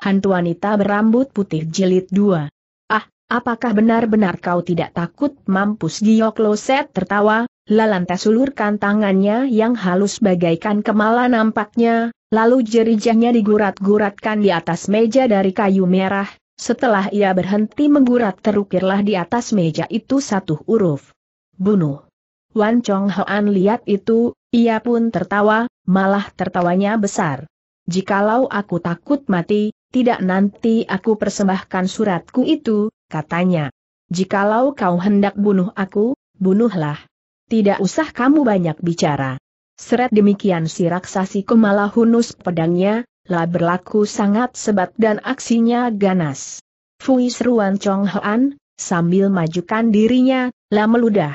Hantu wanita berambut putih jilid dua. Ah, apakah benar-benar kau tidak takut mampus loset tertawa, lalanta sulurkan tangannya yang halus bagaikan kemala nampaknya, lalu jerijahnya digurat-guratkan di atas meja dari kayu merah, setelah ia berhenti menggurat terukirlah di atas meja itu satu huruf. Bunuh. Wan Chong Hoan lihat itu, ia pun tertawa, malah tertawanya besar. Jikalau aku takut mati, tidak nanti aku persembahkan suratku itu, katanya. Jikalau kau hendak bunuh aku, bunuhlah. Tidak usah kamu banyak bicara. Seret demikian si raksasi kemala hunus pedangnya, lah berlaku sangat sebat dan aksinya ganas. Fui seruan Chong Hoan, sambil majukan dirinya, lah meludah.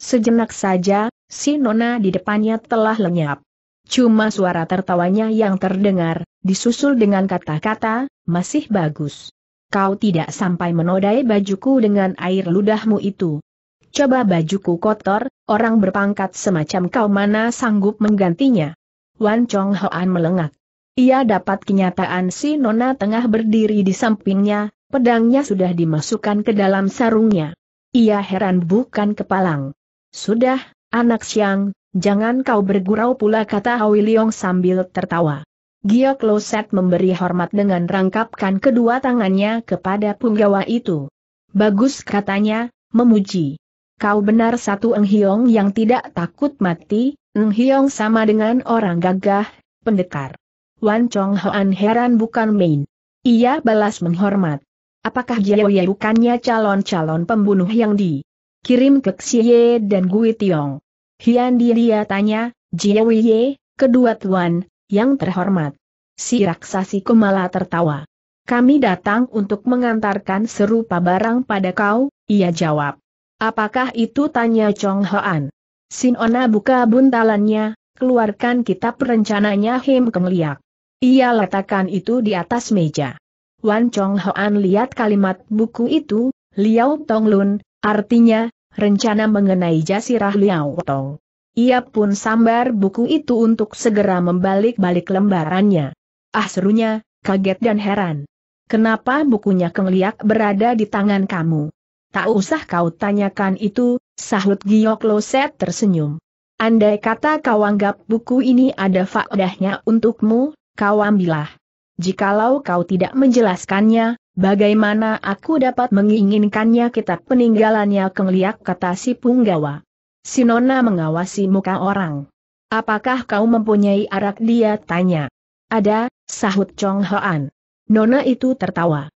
Sejenak saja, si nona di depannya telah lenyap. Cuma suara tertawanya yang terdengar, Disusul dengan kata-kata, masih bagus. Kau tidak sampai menodai bajuku dengan air ludahmu itu. Coba bajuku kotor, orang berpangkat semacam kau mana sanggup menggantinya. Wan Chong Hoan melengak. Ia dapat kenyataan si Nona tengah berdiri di sampingnya, pedangnya sudah dimasukkan ke dalam sarungnya. Ia heran bukan kepalang. Sudah, anak siang, jangan kau bergurau pula kata Hawi Leong sambil tertawa. Gio Loset memberi hormat dengan rangkapkan kedua tangannya kepada punggawa itu. Bagus katanya, memuji. Kau benar satu Eng yang tidak takut mati, Eng sama dengan orang gagah, pendekar. Wan Chong Hoan heran bukan main. Ia balas menghormat. Apakah Jiaoye bukannya calon-calon pembunuh yang dikirim ke Xie dan Gui Tiong? Hian dia, dia tanya, Jiaoye, kedua tuan, yang terhormat. Si raksasi Kumala tertawa. Kami datang untuk mengantarkan serupa barang pada kau, ia jawab. Apakah itu tanya Chong Hoan? Sinona buka buntalannya, keluarkan kitab rencananya Him Keng Liak. Ia letakkan itu di atas meja. Wan Chong Hoan lihat kalimat buku itu, Liao Tong Lun, artinya, rencana mengenai jasirah Liao Tong. Ia pun sambar buku itu untuk segera membalik-balik lembarannya. Ah serunya, kaget dan heran. Kenapa bukunya Kengliak berada di tangan kamu? Tak usah kau tanyakan itu, sahut Giyok Loset tersenyum. Andai kata kau anggap buku ini ada faedahnya untukmu, kau ambillah. Jikalau kau tidak menjelaskannya, bagaimana aku dapat menginginkannya kitab peninggalannya Kengliak kata si Punggawa. Sinona mengawasi muka orang. Apakah kau mempunyai arak dia tanya. Ada, sahut Chong Hoan. Nona itu tertawa.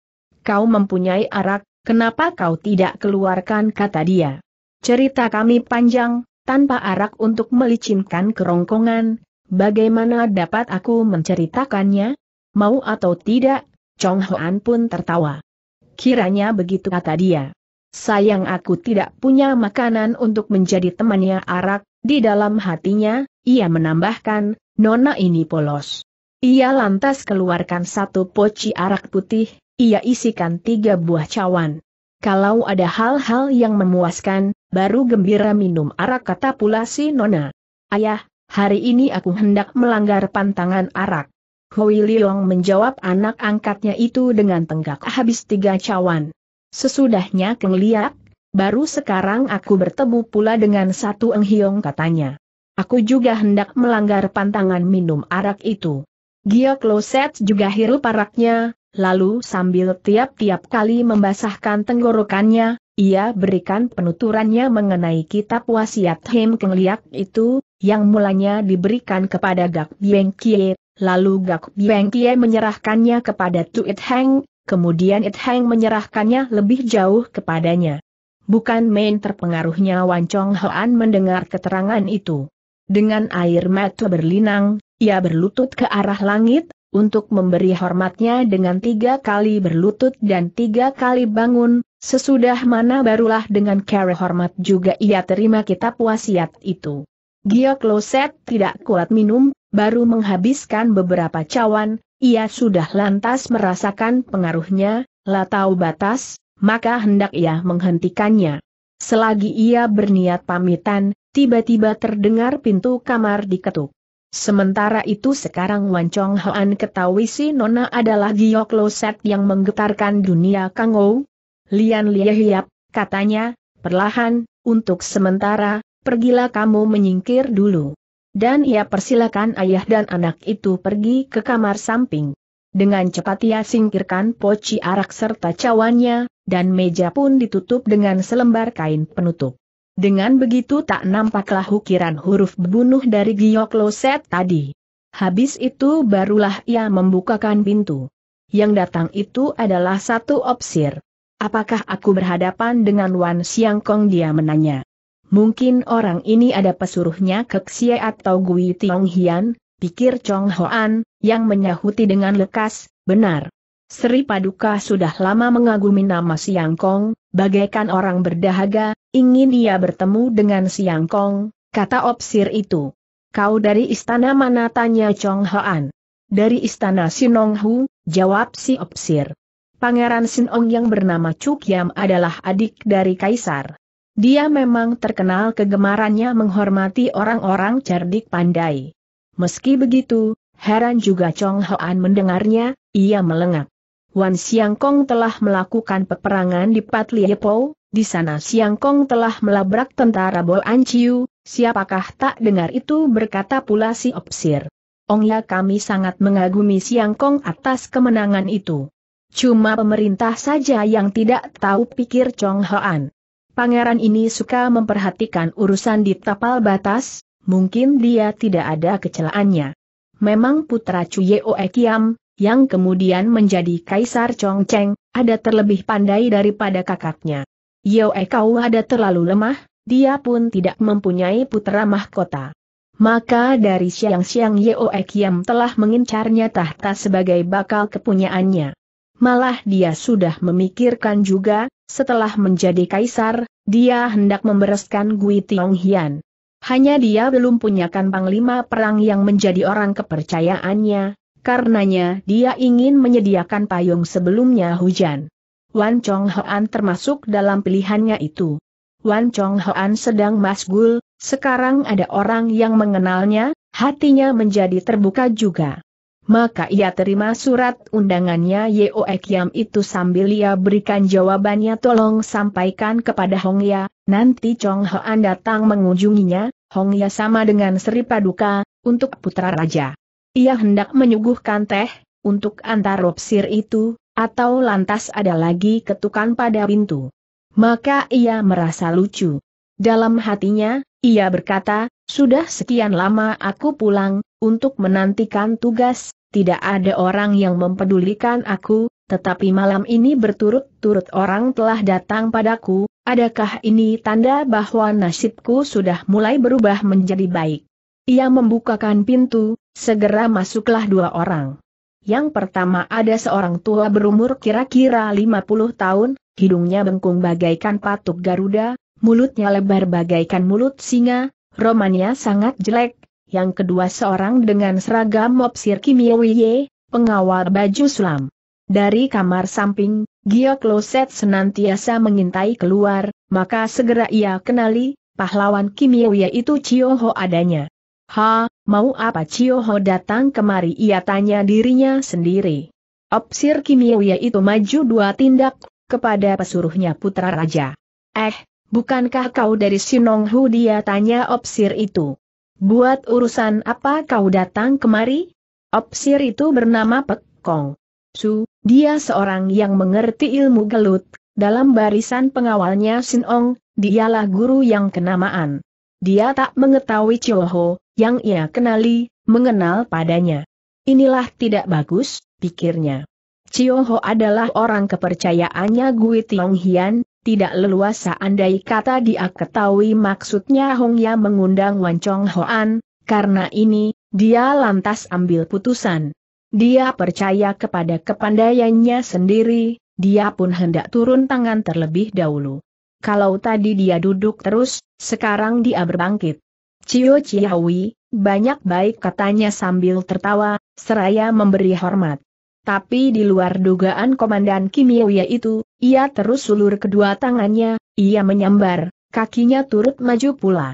Kau mempunyai arak, kenapa kau tidak keluarkan kata dia? Cerita kami panjang, tanpa arak untuk melicinkan kerongkongan, bagaimana dapat aku menceritakannya? Mau atau tidak, Chong Hoan pun tertawa. Kiranya begitu kata dia. Sayang aku tidak punya makanan untuk menjadi temannya arak, di dalam hatinya, ia menambahkan, nona ini polos. Ia lantas keluarkan satu poci arak putih, ia isikan tiga buah cawan. Kalau ada hal-hal yang memuaskan, baru gembira minum arak kata pula si nona. Ayah, hari ini aku hendak melanggar pantangan arak. Hui Liong menjawab anak angkatnya itu dengan tenggak habis tiga cawan. Sesudahnya Keng Liak, baru sekarang aku bertemu pula dengan satu Eng katanya. Aku juga hendak melanggar pantangan minum arak itu. Gia Kloset juga hirup araknya, lalu sambil tiap-tiap kali membasahkan tenggorokannya, ia berikan penuturannya mengenai kitab wasiat Hem Keng Liak itu, yang mulanya diberikan kepada Gak Bieng Kie, lalu Gak Bieng Kie menyerahkannya kepada Tuit Heng, Kemudian It Heng menyerahkannya lebih jauh kepadanya. Bukan main terpengaruhnya Wan Chong Hoan mendengar keterangan itu. Dengan air mata berlinang, ia berlutut ke arah langit, untuk memberi hormatnya dengan tiga kali berlutut dan tiga kali bangun, sesudah mana barulah dengan cara hormat juga ia terima kitab wasiat itu. Gio Kloset tidak kuat minum, baru menghabiskan beberapa cawan, ia sudah lantas merasakan pengaruhnya, latau batas, maka hendak ia menghentikannya. Selagi ia berniat pamitan, tiba-tiba terdengar pintu kamar diketuk. Sementara itu sekarang Wan Chong Hoan ketahui si Nona adalah Gio Kloset yang menggetarkan dunia Kang Ou. Lian Lia Hiap, katanya, perlahan, untuk sementara, pergilah kamu menyingkir dulu. Dan ia persilakan ayah dan anak itu pergi ke kamar samping. Dengan cepat ia singkirkan poci arak serta cawannya, dan meja pun ditutup dengan selembar kain penutup. Dengan begitu tak nampaklah ukiran huruf bunuh dari giok loset tadi. Habis itu barulah ia membukakan pintu. Yang datang itu adalah satu opsir. Apakah aku berhadapan dengan Wan Siang Kong dia menanya. Mungkin orang ini ada pesuruhnya Keksie atau Gui Tiong Hian, pikir Chong Hoan, yang menyahuti dengan lekas, benar. Sri Paduka sudah lama mengagumi nama Siang Kong, bagaikan orang berdahaga, ingin ia bertemu dengan Siang Kong, kata opsir itu. Kau dari istana mana tanya Chong Hoan? Dari istana Sinong Hu, jawab si opsir. Pangeran Sinong yang bernama Chuk Yam adalah adik dari Kaisar. Dia memang terkenal kegemarannya menghormati orang-orang cerdik pandai. Meski begitu, heran juga Chong Hoan mendengarnya, ia melengak. Wan Siang Kong telah melakukan peperangan di Pat Liepo, di sana Siang Kong telah melabrak tentara Bo Chiu, siapakah tak dengar itu berkata pula si Opsir. Ong ya kami sangat mengagumi Siang Kong atas kemenangan itu. Cuma pemerintah saja yang tidak tahu pikir Chong Hoan. Pangeran ini suka memperhatikan urusan di tapal batas, mungkin dia tidak ada kecelaannya. Memang putra Chuyeo Ekiam, yang kemudian menjadi Kaisar Chongcheng, ada terlebih pandai daripada kakaknya. Yeo Ekau ada terlalu lemah, dia pun tidak mempunyai putra mahkota. Maka dari siang-siang Yeo Ekiam telah mengincarnya tahta sebagai bakal kepunyaannya malah dia sudah memikirkan juga, setelah menjadi kaisar, dia hendak membereskan Gui Tiong Hian. Hanya dia belum punyakan panglima perang yang menjadi orang kepercayaannya, karenanya dia ingin menyediakan payung sebelumnya hujan. Wan Chong Hoan termasuk dalam pilihannya itu. Wan Chong Hoan sedang masgul, sekarang ada orang yang mengenalnya, hatinya menjadi terbuka juga maka ia terima surat undangannya Yeo Ekiam itu sambil ia berikan jawabannya tolong sampaikan kepada Hong Ya, nanti Chong Hoan datang mengunjunginya, Hong Ya sama dengan Sri Paduka, untuk putra raja. Ia hendak menyuguhkan teh, untuk antaropsir itu, atau lantas ada lagi ketukan pada pintu. Maka ia merasa lucu. Dalam hatinya, ia berkata, sudah sekian lama aku pulang, untuk menantikan tugas, tidak ada orang yang mempedulikan aku, tetapi malam ini berturut-turut orang telah datang padaku, adakah ini tanda bahwa nasibku sudah mulai berubah menjadi baik? Ia membukakan pintu, segera masuklah dua orang. Yang pertama ada seorang tua berumur kira-kira 50 tahun, hidungnya bengkung bagaikan patuk Garuda, mulutnya lebar bagaikan mulut singa, romannya sangat jelek, yang kedua seorang dengan seragam mopsir Kim pengawal baju sulam. Dari kamar samping, Giok Loset senantiasa mengintai keluar, maka segera ia kenali, pahlawan Kim itu Chioho adanya. Ha, mau apa Chioho datang kemari ia tanya dirinya sendiri. Opsir Kim itu maju dua tindak, kepada pesuruhnya putra raja. Eh, bukankah kau dari Sinonghu dia tanya opsir itu. Buat urusan apa kau datang kemari? Opsir itu bernama Pek Kong. Su, dia seorang yang mengerti ilmu gelut, dalam barisan pengawalnya Sin Ong, dialah guru yang kenamaan. Dia tak mengetahui Ho, yang ia kenali, mengenal padanya. Inilah tidak bagus, pikirnya. Ho adalah orang kepercayaannya Gui Tiong Hian, tidak leluasa andai kata dia ketahui maksudnya Hong Ya mengundang Wan Chong Hoan, karena ini, dia lantas ambil putusan. Dia percaya kepada kepandaiannya sendiri, dia pun hendak turun tangan terlebih dahulu. Kalau tadi dia duduk terus, sekarang dia berbangkit. Cio Ciawi, banyak baik katanya sambil tertawa, seraya memberi hormat. Tapi di luar dugaan Komandan Kimia ya itu, ia terus sulur kedua tangannya, ia menyambar, kakinya turut maju pula.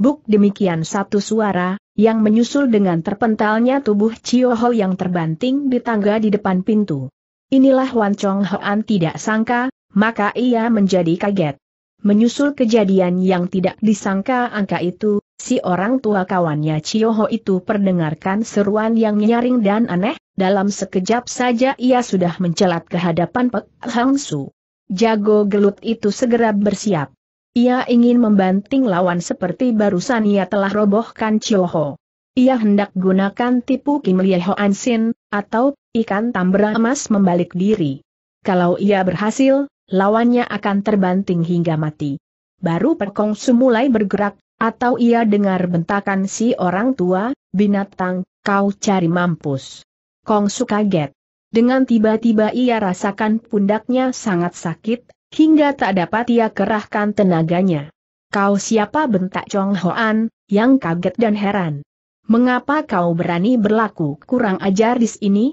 Buk demikian satu suara, yang menyusul dengan terpentalnya tubuh Ho yang terbanting di tangga di depan pintu. Inilah Wan Chong Hoan tidak sangka, maka ia menjadi kaget. Menyusul kejadian yang tidak disangka angka itu, si orang tua kawannya Ho itu perdengarkan seruan yang nyaring dan aneh, dalam sekejap saja ia sudah mencelat ke hadapan Pek Hang Su. Jago gelut itu segera bersiap. Ia ingin membanting lawan seperti barusan ia telah robohkan Choho. Ia hendak gunakan tipu Kim Lie Ho Ansin, atau ikan tambra emas membalik diri. Kalau ia berhasil, lawannya akan terbanting hingga mati. Baru Perkong Su mulai bergerak, atau ia dengar bentakan si orang tua, binatang, kau cari mampus. Kong Su kaget. Dengan tiba-tiba ia rasakan pundaknya sangat sakit, hingga tak dapat ia kerahkan tenaganya. Kau siapa bentak Chong Hoan, yang kaget dan heran. Mengapa kau berani berlaku kurang ajar di sini?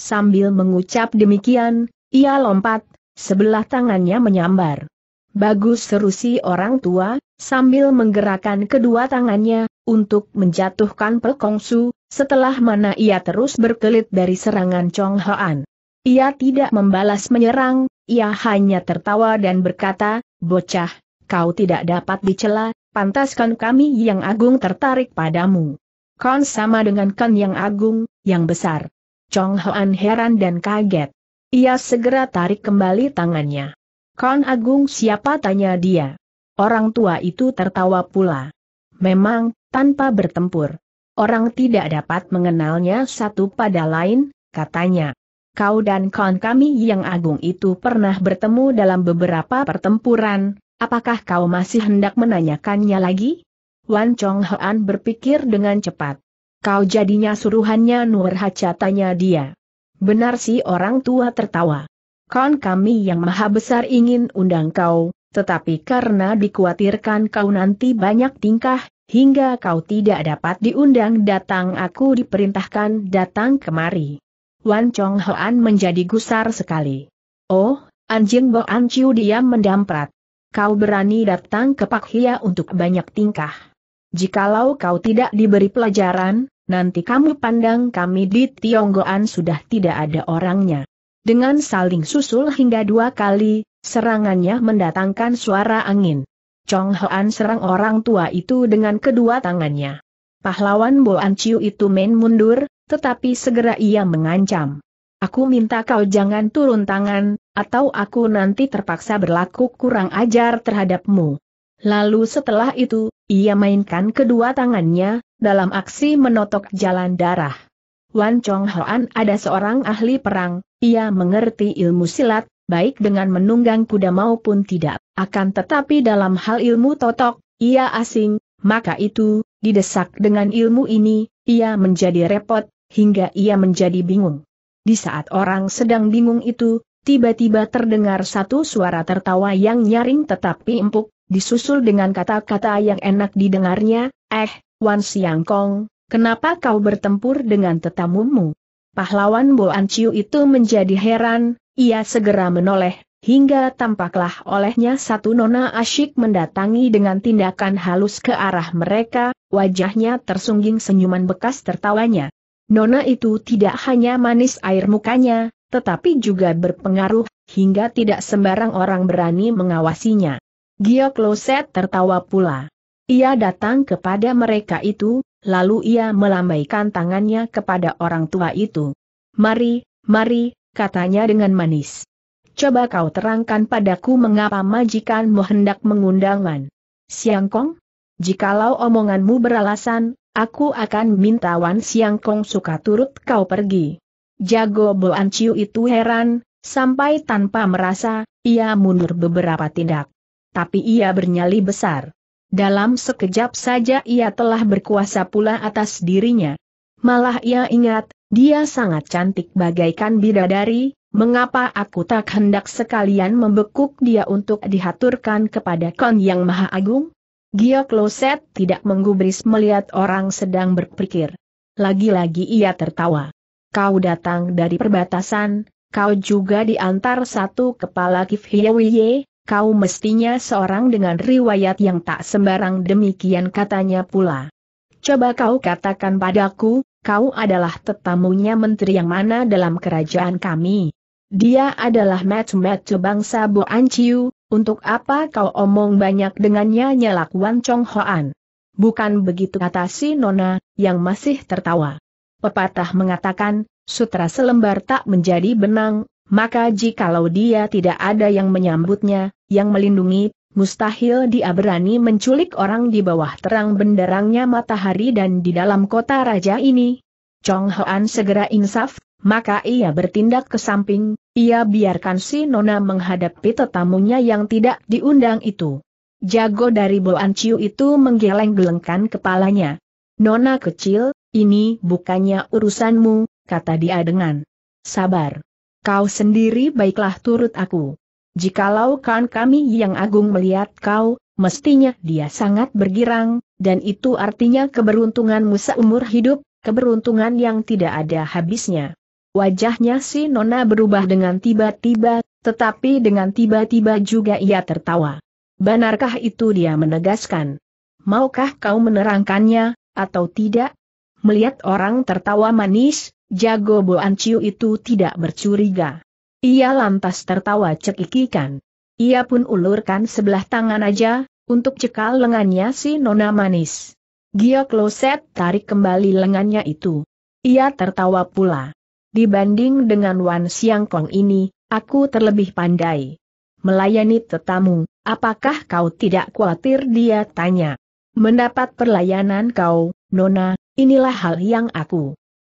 Sambil mengucap demikian, ia lompat, sebelah tangannya menyambar. Bagus seru si orang tua, sambil menggerakkan kedua tangannya, untuk menjatuhkan Pelkongsu, setelah mana ia terus berkelit dari serangan Chong Hoan. Ia tidak membalas menyerang, ia hanya tertawa dan berkata, bocah, kau tidak dapat dicela, pantaskan kami yang agung tertarik padamu. Kon sama dengan kan yang agung, yang besar. Chong Hoan heran dan kaget. Ia segera tarik kembali tangannya. Kon agung siapa tanya dia. Orang tua itu tertawa pula. Memang, tanpa bertempur. Orang tidak dapat mengenalnya satu pada lain, katanya. Kau dan kawan kami yang agung itu pernah bertemu dalam beberapa pertempuran, apakah kau masih hendak menanyakannya lagi? Wan Chong Hoan berpikir dengan cepat. Kau jadinya suruhannya Nur Haca tanya dia. Benar sih orang tua tertawa. Kawan kami yang maha besar ingin undang kau, tetapi karena dikhawatirkan kau nanti banyak tingkah, Hingga kau tidak dapat diundang datang aku diperintahkan datang kemari. Wan Chong Hoan menjadi gusar sekali. Oh, anjing Bo An Chiu diam mendamprat. Kau berani datang ke Pak Hia untuk banyak tingkah. Jikalau kau tidak diberi pelajaran, nanti kamu pandang kami di Tionggoan sudah tidak ada orangnya. Dengan saling susul hingga dua kali, serangannya mendatangkan suara angin. Chong Hoan serang orang tua itu dengan kedua tangannya. Pahlawan Boan Chiu itu main mundur, tetapi segera ia mengancam. Aku minta kau jangan turun tangan, atau aku nanti terpaksa berlaku kurang ajar terhadapmu. Lalu setelah itu, ia mainkan kedua tangannya, dalam aksi menotok jalan darah. Wan Chong Hoan ada seorang ahli perang, ia mengerti ilmu silat, baik dengan menunggang kuda maupun tidak, akan tetapi dalam hal ilmu totok, ia asing, maka itu, didesak dengan ilmu ini, ia menjadi repot, hingga ia menjadi bingung. Di saat orang sedang bingung itu, tiba-tiba terdengar satu suara tertawa yang nyaring tetapi empuk, disusul dengan kata-kata yang enak didengarnya, eh, Wan Siang Kong, kenapa kau bertempur dengan tetamumu? Pahlawan Boan Ciu itu menjadi heran, ia segera menoleh, hingga tampaklah olehnya satu nona asyik mendatangi dengan tindakan halus ke arah mereka, wajahnya tersungging senyuman bekas tertawanya. Nona itu tidak hanya manis air mukanya, tetapi juga berpengaruh, hingga tidak sembarang orang berani mengawasinya. Gio Kloset tertawa pula. Ia datang kepada mereka itu, lalu ia melambaikan tangannya kepada orang tua itu. Mari, mari, katanya dengan manis. Coba kau terangkan padaku mengapa majikanmu hendak mengundangan. Siangkong? Jikalau omonganmu beralasan, aku akan minta Wan Siangkong suka turut kau pergi. Jago Boan Ciu itu heran, sampai tanpa merasa, ia mundur beberapa tindak. Tapi ia bernyali besar. Dalam sekejap saja ia telah berkuasa pula atas dirinya. Malah ia ingat, dia sangat cantik bagaikan bidadari, mengapa aku tak hendak sekalian membekuk dia untuk dihaturkan kepada kon yang maha agung? Gio Kloset tidak menggubris melihat orang sedang berpikir. Lagi-lagi ia tertawa. Kau datang dari perbatasan, kau juga diantar satu kepala Kifhyewiye, kau mestinya seorang dengan riwayat yang tak sembarang demikian katanya pula. Coba kau katakan padaku, kau adalah tetamunya menteri yang mana dalam kerajaan kami. Dia adalah metu-metu bangsa Boan Anciu. untuk apa kau omong banyak dengannya nyelak Wan Chong Hoan. Bukan begitu kata si Nona, yang masih tertawa. Pepatah mengatakan, sutra selembar tak menjadi benang, maka jikalau dia tidak ada yang menyambutnya, yang melindungi, mustahil dia berani menculik orang di bawah terang benderangnya matahari dan di dalam kota raja ini. Chong Hoan segera insaf, maka ia bertindak ke samping, ia biarkan si Nona menghadapi tetamunya yang tidak diundang itu. Jago dari Boan Chiu itu menggeleng-gelengkan kepalanya. Nona kecil, ini bukannya urusanmu, kata dia dengan sabar. Kau sendiri baiklah turut aku. Jikalau kan kami yang agung melihat kau, mestinya dia sangat bergirang, dan itu artinya keberuntunganmu seumur hidup, keberuntungan yang tidak ada habisnya. Wajahnya si Nona berubah dengan tiba-tiba, tetapi dengan tiba-tiba juga ia tertawa. Benarkah itu dia menegaskan? Maukah kau menerangkannya, atau tidak? Melihat orang tertawa manis, jago Boan Ciu itu tidak bercuriga. Ia lantas tertawa cekikikan. Ia pun ulurkan sebelah tangan aja, untuk cekal lengannya si nona manis. Gia Kloset tarik kembali lengannya itu. Ia tertawa pula. Dibanding dengan Wan Siang Kong ini, aku terlebih pandai. Melayani tetamu, apakah kau tidak khawatir dia tanya. Mendapat perlayanan kau, Nona, inilah hal yang aku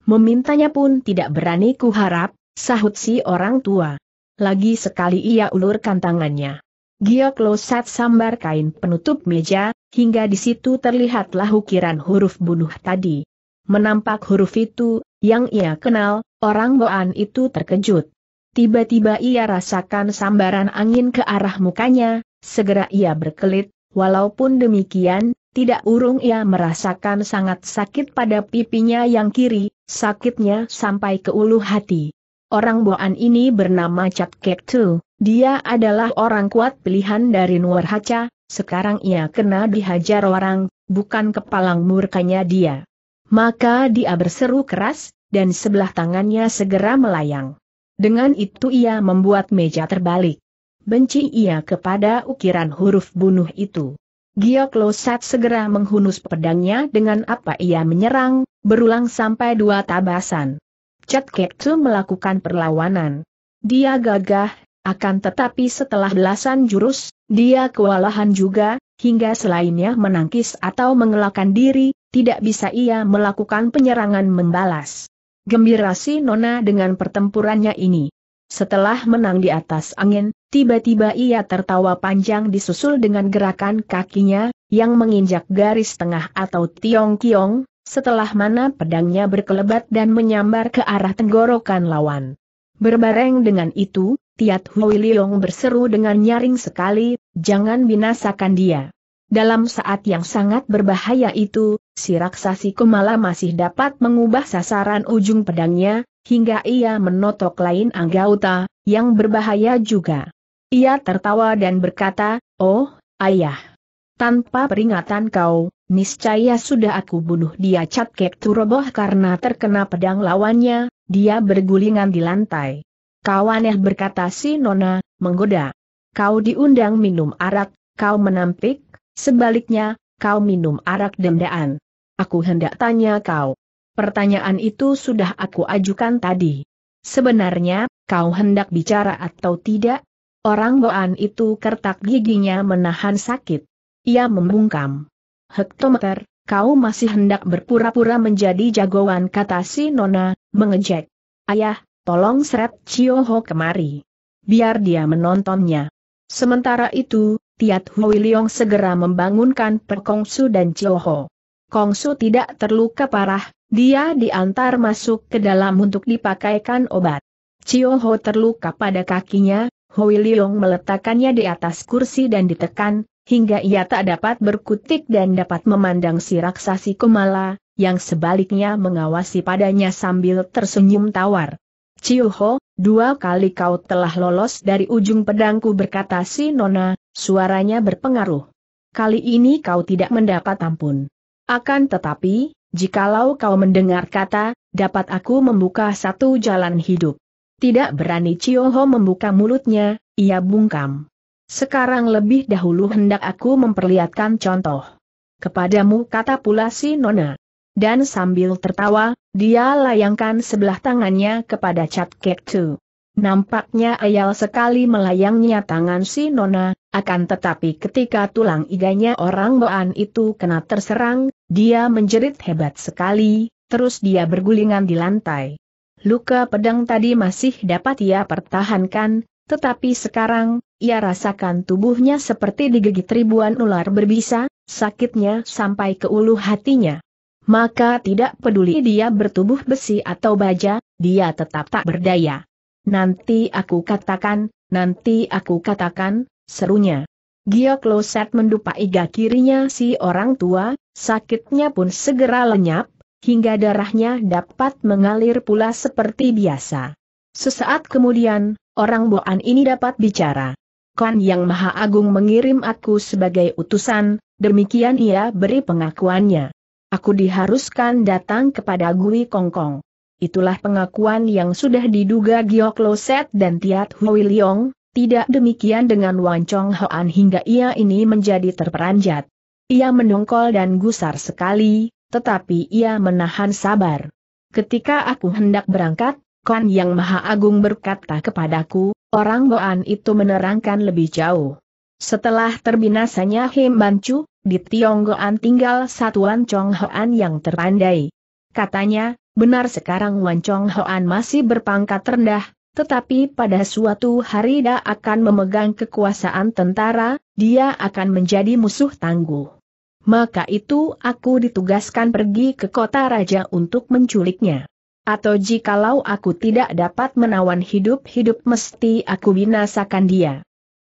memintanya pun tidak berani kuharap, Sahut si orang tua. Lagi sekali ia ulurkan tangannya. Giok Losat sambar kain penutup meja, hingga di situ terlihatlah ukiran huruf bunuh tadi. Menampak huruf itu, yang ia kenal, orang Boan itu terkejut. Tiba-tiba ia rasakan sambaran angin ke arah mukanya, segera ia berkelit, walaupun demikian, tidak urung ia merasakan sangat sakit pada pipinya yang kiri, sakitnya sampai ke ulu hati. Orang Boan ini bernama Cap Kek Tu, dia adalah orang kuat pilihan dari Nuar Haca, sekarang ia kena dihajar orang, bukan kepalang murkanya dia. Maka dia berseru keras, dan sebelah tangannya segera melayang. Dengan itu ia membuat meja terbalik. Benci ia kepada ukiran huruf bunuh itu. Giok Losat segera menghunus pedangnya dengan apa ia menyerang, berulang sampai dua tabasan. Chat Kek melakukan perlawanan. Dia gagah, akan tetapi setelah belasan jurus, dia kewalahan juga, hingga selainnya menangkis atau mengelakkan diri, tidak bisa ia melakukan penyerangan membalas. Gembira si Nona dengan pertempurannya ini. Setelah menang di atas angin, tiba-tiba ia tertawa panjang disusul dengan gerakan kakinya, yang menginjak garis tengah atau tiong-kiong, setelah mana pedangnya berkelebat dan menyambar ke arah tenggorokan lawan. Berbareng dengan itu, Tiat Hui Liong berseru dengan nyaring sekali, jangan binasakan dia. Dalam saat yang sangat berbahaya itu, si raksasi Kumala masih dapat mengubah sasaran ujung pedangnya, hingga ia menotok lain anggauta, yang berbahaya juga. Ia tertawa dan berkata, Oh, ayah. Tanpa peringatan kau, Niscaya sudah aku bunuh dia cat kek turoboh karena terkena pedang lawannya, dia bergulingan di lantai. Kawaneh berkata si Nona, menggoda. Kau diundang minum arak, kau menampik, sebaliknya, kau minum arak dendaan. Aku hendak tanya kau. Pertanyaan itu sudah aku ajukan tadi. Sebenarnya, kau hendak bicara atau tidak? Orang Boan itu kertak giginya menahan sakit. Ia membungkam. Hektometer, kau masih hendak berpura-pura menjadi jagoan kata si Nona, mengejek. Ayah, tolong seret Ho kemari. Biar dia menontonnya. Sementara itu, Tiat Hui Leong segera membangunkan Perkongsu dan Ho. Kongsu tidak terluka parah, dia diantar masuk ke dalam untuk dipakaikan obat. Ho terluka pada kakinya, Hui Leong meletakkannya di atas kursi dan ditekan, hingga ia tak dapat berkutik dan dapat memandang si raksasi Kumala, yang sebaliknya mengawasi padanya sambil tersenyum tawar. Ciuho, dua kali kau telah lolos dari ujung pedangku berkata si Nona, suaranya berpengaruh. Kali ini kau tidak mendapat ampun. Akan tetapi, jikalau kau mendengar kata, dapat aku membuka satu jalan hidup. Tidak berani Ciuho membuka mulutnya, ia bungkam. Sekarang lebih dahulu hendak aku memperlihatkan contoh. Kepadamu kata pula si Nona. Dan sambil tertawa, dia layangkan sebelah tangannya kepada Cat Kek Tu. Nampaknya ayal sekali melayangnya tangan si Nona, akan tetapi ketika tulang iganya orang Boan itu kena terserang, dia menjerit hebat sekali, terus dia bergulingan di lantai. Luka pedang tadi masih dapat ia pertahankan, tetapi sekarang, ia rasakan tubuhnya seperti digigit ribuan ular berbisa, sakitnya sampai ke ulu hatinya. Maka tidak peduli dia bertubuh besi atau baja, dia tetap tak berdaya. Nanti aku katakan, nanti aku katakan, serunya. Gio Kloset mendupa iga kirinya si orang tua, sakitnya pun segera lenyap, hingga darahnya dapat mengalir pula seperti biasa. Sesaat kemudian, orang Boan ini dapat bicara. Kan Yang Maha Agung mengirim aku sebagai utusan, demikian ia beri pengakuannya. Aku diharuskan datang kepada Gui Kongkong. Itulah pengakuan yang sudah diduga Giok Loset dan Tiat Hui Liong, tidak demikian dengan Wan Chong Hoan hingga ia ini menjadi terperanjat. Ia menungkol dan gusar sekali, tetapi ia menahan sabar. Ketika aku hendak berangkat, yang Maha Agung berkata kepadaku, orang Goan itu menerangkan lebih jauh. Setelah terbinasanya Bancu, di Tionggoan tinggal satu Wan Chong Hoan yang terpandai. Katanya, benar sekarang Wan Chong Hoan masih berpangkat rendah, tetapi pada suatu hari dia akan memegang kekuasaan tentara, dia akan menjadi musuh tangguh. Maka itu aku ditugaskan pergi ke kota raja untuk menculiknya atau jikalau aku tidak dapat menawan hidup-hidup mesti aku binasakan dia.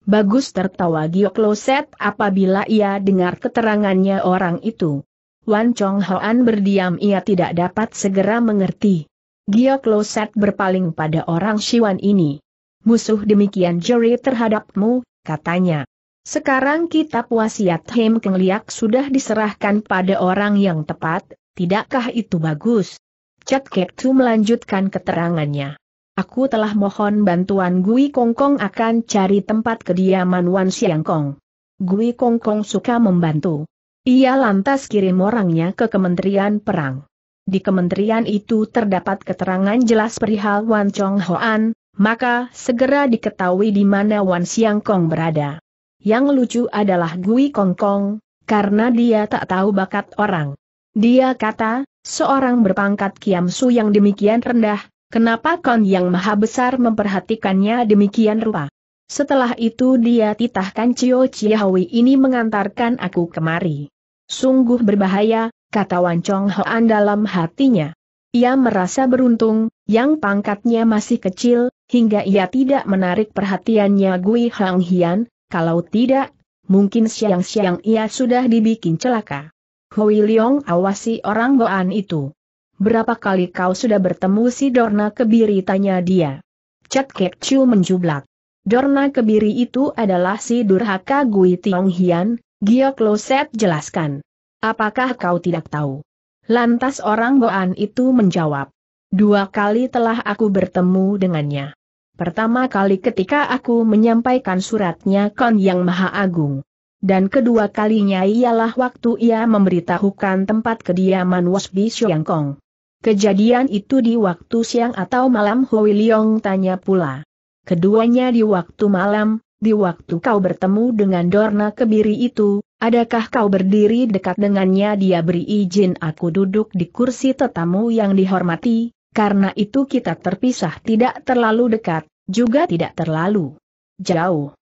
Bagus tertawa Giokloset apabila ia dengar keterangannya orang itu. Wan Chong Hoan berdiam ia tidak dapat segera mengerti. Giokloset berpaling pada orang Siwan ini. Musuh demikian juri terhadapmu, katanya. Sekarang kitab wasiat Hem Keng Liak sudah diserahkan pada orang yang tepat, tidakkah itu bagus? Kek tu melanjutkan keterangannya. Aku telah mohon bantuan Gui Kongkong akan cari tempat kediaman Wan Siang Kong. Gui Kongkong suka membantu. Ia lantas kirim orangnya ke Kementerian Perang. Di kementerian itu terdapat keterangan jelas perihal Wan Chong Hoan, maka segera diketahui di mana Wan Siang Kong berada. Yang lucu adalah Gui Kongkong, karena dia tak tahu bakat orang. Dia kata, Seorang berpangkat Kiam Su yang demikian rendah, kenapa Kon yang maha besar memperhatikannya demikian rupa? Setelah itu dia titahkan Cio Chiahui ini mengantarkan aku kemari. Sungguh berbahaya, kata Wan Chong Hoan dalam hatinya. Ia merasa beruntung, yang pangkatnya masih kecil, hingga ia tidak menarik perhatiannya Gui Hang Hian, kalau tidak, mungkin siang-siang ia sudah dibikin celaka. Hui Liong awasi orang Goan itu. Berapa kali kau sudah bertemu si Dorna Kebiri tanya dia. Chat Kek Chu menjublak. Dorna Kebiri itu adalah si durhaka Gui Tiong Hian, Giok Loset jelaskan. Apakah kau tidak tahu? Lantas orang Goan itu menjawab. Dua kali telah aku bertemu dengannya. Pertama kali ketika aku menyampaikan suratnya Kon Yang Maha Agung. Dan kedua kalinya ialah waktu ia memberitahukan tempat kediaman Wasbi Kong. Kejadian itu di waktu siang atau malam Hui Liong tanya pula. Keduanya di waktu malam, di waktu kau bertemu dengan Dorna Kebiri itu, adakah kau berdiri dekat dengannya dia beri izin aku duduk di kursi tetamu yang dihormati, karena itu kita terpisah tidak terlalu dekat, juga tidak terlalu jauh.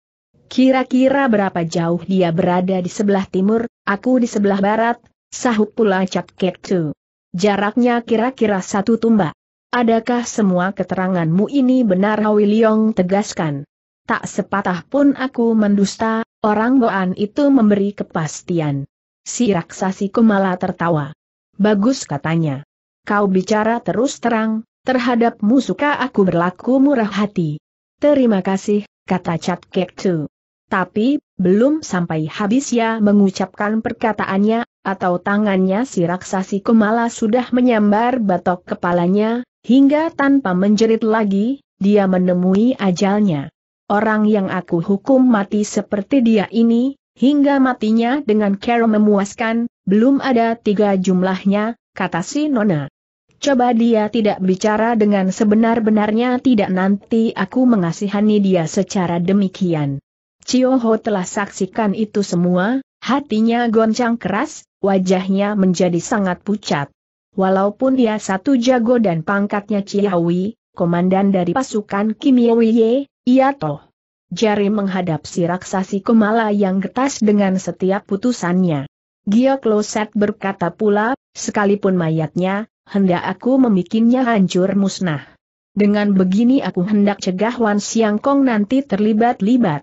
Kira-kira berapa jauh dia berada di sebelah timur, aku di sebelah barat, sahut pula Kek Ketu. Jaraknya kira-kira satu tumbak. Adakah semua keteranganmu ini benar Hawiliong tegaskan? Tak sepatah pun aku mendusta, orang Boan itu memberi kepastian. Si raksasi Kumala tertawa. Bagus katanya. Kau bicara terus terang, terhadapmu suka aku berlaku murah hati. Terima kasih, kata Chat Kek Tu. Tapi, belum sampai habis ia ya mengucapkan perkataannya, atau tangannya si raksasi Kumala sudah menyambar batok kepalanya, hingga tanpa menjerit lagi, dia menemui ajalnya. Orang yang aku hukum mati seperti dia ini, hingga matinya dengan cara memuaskan, belum ada tiga jumlahnya, kata si Nona. Coba dia tidak bicara dengan sebenar-benarnya tidak nanti aku mengasihani dia secara demikian. Ho telah saksikan itu semua, hatinya goncang keras, wajahnya menjadi sangat pucat. Walaupun dia satu jago dan pangkatnya Ciawi, komandan dari pasukan Kim Ye, ia iya toh. Jari menghadap si raksasi Kumala yang getas dengan setiap putusannya. Gia Kloset berkata pula, sekalipun mayatnya, hendak aku membikinnya hancur musnah. Dengan begini aku hendak cegah Wan Siangkong nanti terlibat-libat.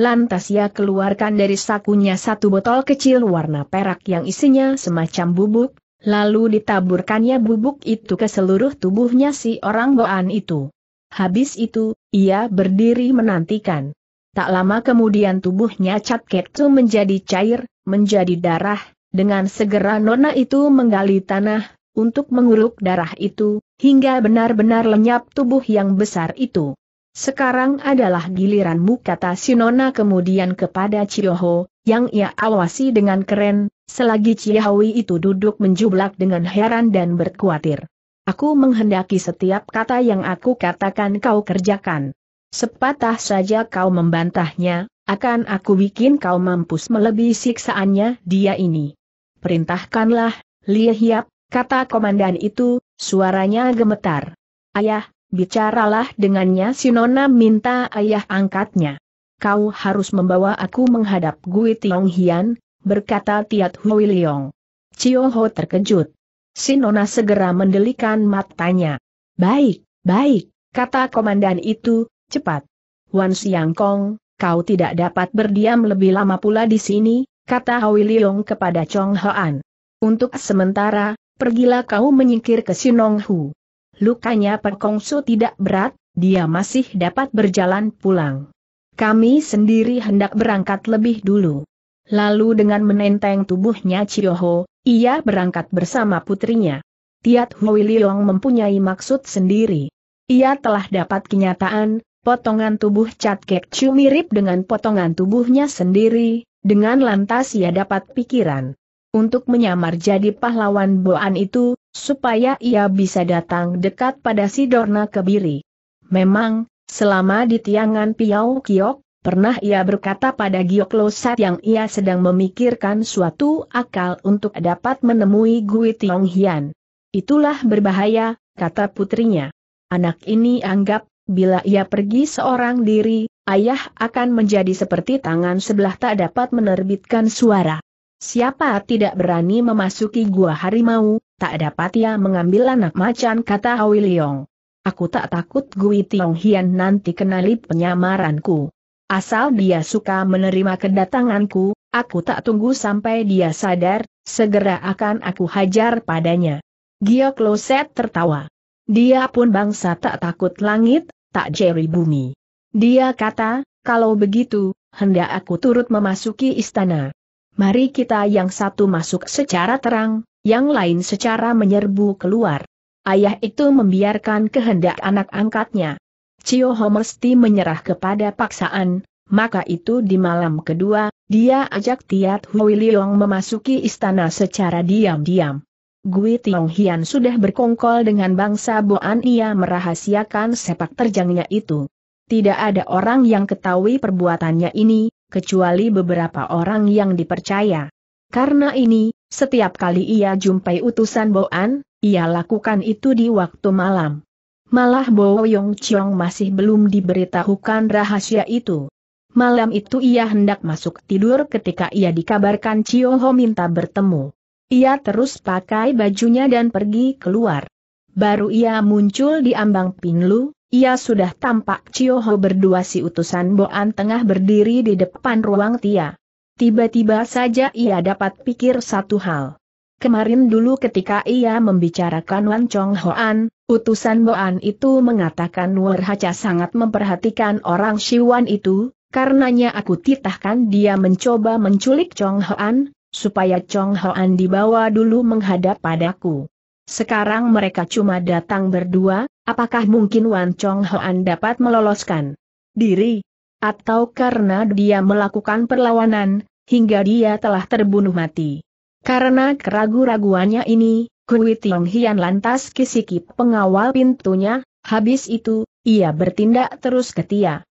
Lantas ia keluarkan dari sakunya satu botol kecil warna perak yang isinya semacam bubuk, lalu ditaburkannya bubuk itu ke seluruh tubuhnya si orang boan itu. Habis itu, ia berdiri menantikan. Tak lama kemudian tubuhnya Cat ketu menjadi cair, menjadi darah, dengan segera Nona itu menggali tanah, untuk menguruk darah itu, hingga benar-benar lenyap tubuh yang besar itu. Sekarang adalah giliranmu kata Sinona kemudian kepada Cioho, yang ia awasi dengan keren, selagi Chiyahui itu duduk menjublak dengan heran dan berkuatir. Aku menghendaki setiap kata yang aku katakan kau kerjakan. Sepatah saja kau membantahnya, akan aku bikin kau mampus melebihi siksaannya dia ini. Perintahkanlah, Lie Hiap, kata komandan itu, suaranya gemetar. Ayah, Bicaralah dengannya si Nona minta ayah angkatnya. Kau harus membawa aku menghadap Gui Tiong Hian, berkata Tiat Hui Liong. Cio Ho terkejut. Si Nona segera mendelikan matanya. Baik, baik, kata komandan itu, cepat. Wan Siang Kong, kau tidak dapat berdiam lebih lama pula di sini, kata Hui Liong kepada Chong Hoan. Untuk sementara, pergilah kau menyingkir ke Sinong Hu lukanya perkongsu tidak berat, dia masih dapat berjalan pulang. Kami sendiri hendak berangkat lebih dulu. Lalu dengan menenteng tubuhnya Cioho, ia berangkat bersama putrinya. Tiat Hui Liong mempunyai maksud sendiri. Ia telah dapat kenyataan, potongan tubuh Cat Kek Chu mirip dengan potongan tubuhnya sendiri, dengan lantas ia dapat pikiran untuk menyamar jadi pahlawan Boan itu, supaya ia bisa datang dekat pada si Dorna Kebiri. Memang, selama di tiangan Piau Kiok, Pernah ia berkata pada Giok Losat yang ia sedang memikirkan suatu akal untuk dapat menemui Gui Tiong Hian. Itulah berbahaya, kata putrinya. Anak ini anggap, bila ia pergi seorang diri, ayah akan menjadi seperti tangan sebelah tak dapat menerbitkan suara. Siapa tidak berani memasuki gua harimau, tak dapat ia mengambil anak macan kata Awi Liong. Aku tak takut Gui Tiong Hian nanti kenali penyamaranku. Asal dia suka menerima kedatanganku, aku tak tunggu sampai dia sadar, segera akan aku hajar padanya. Gia Kloset tertawa. Dia pun bangsa tak takut langit, tak jeri bumi. Dia kata, kalau begitu, hendak aku turut memasuki istana mari kita yang satu masuk secara terang, yang lain secara menyerbu keluar. Ayah itu membiarkan kehendak anak angkatnya. Cio Ho mesti menyerah kepada paksaan, maka itu di malam kedua, dia ajak Tiat Hui Liong memasuki istana secara diam-diam. Gui Tiong Hian sudah berkongkol dengan bangsa Boan ia merahasiakan sepak terjangnya itu. Tidak ada orang yang ketahui perbuatannya ini, kecuali beberapa orang yang dipercaya. Karena ini, setiap kali ia jumpai utusan Boan, ia lakukan itu di waktu malam. Malah Bo Yong Chiong masih belum diberitahukan rahasia itu. Malam itu ia hendak masuk tidur ketika ia dikabarkan Chio Ho minta bertemu. Ia terus pakai bajunya dan pergi keluar. Baru ia muncul di ambang Pinlu, ia sudah tampak Cioho berdua si utusan Boan tengah berdiri di depan ruang Tia. Tiba-tiba saja ia dapat pikir satu hal. Kemarin dulu ketika ia membicarakan Wan Chong Hoan, utusan Boan itu mengatakan Haca sangat memperhatikan orang Siwan itu, karenanya aku titahkan dia mencoba menculik Chong Hoan, supaya Chong Hoan dibawa dulu menghadap padaku. Sekarang mereka cuma datang berdua, Apakah mungkin Wan Chong Hoan dapat meloloskan diri? Atau karena dia melakukan perlawanan, hingga dia telah terbunuh mati. Karena keragu-raguannya ini, Kui Tiong Hian lantas kisikip pengawal pintunya, habis itu, ia bertindak terus ke ketia.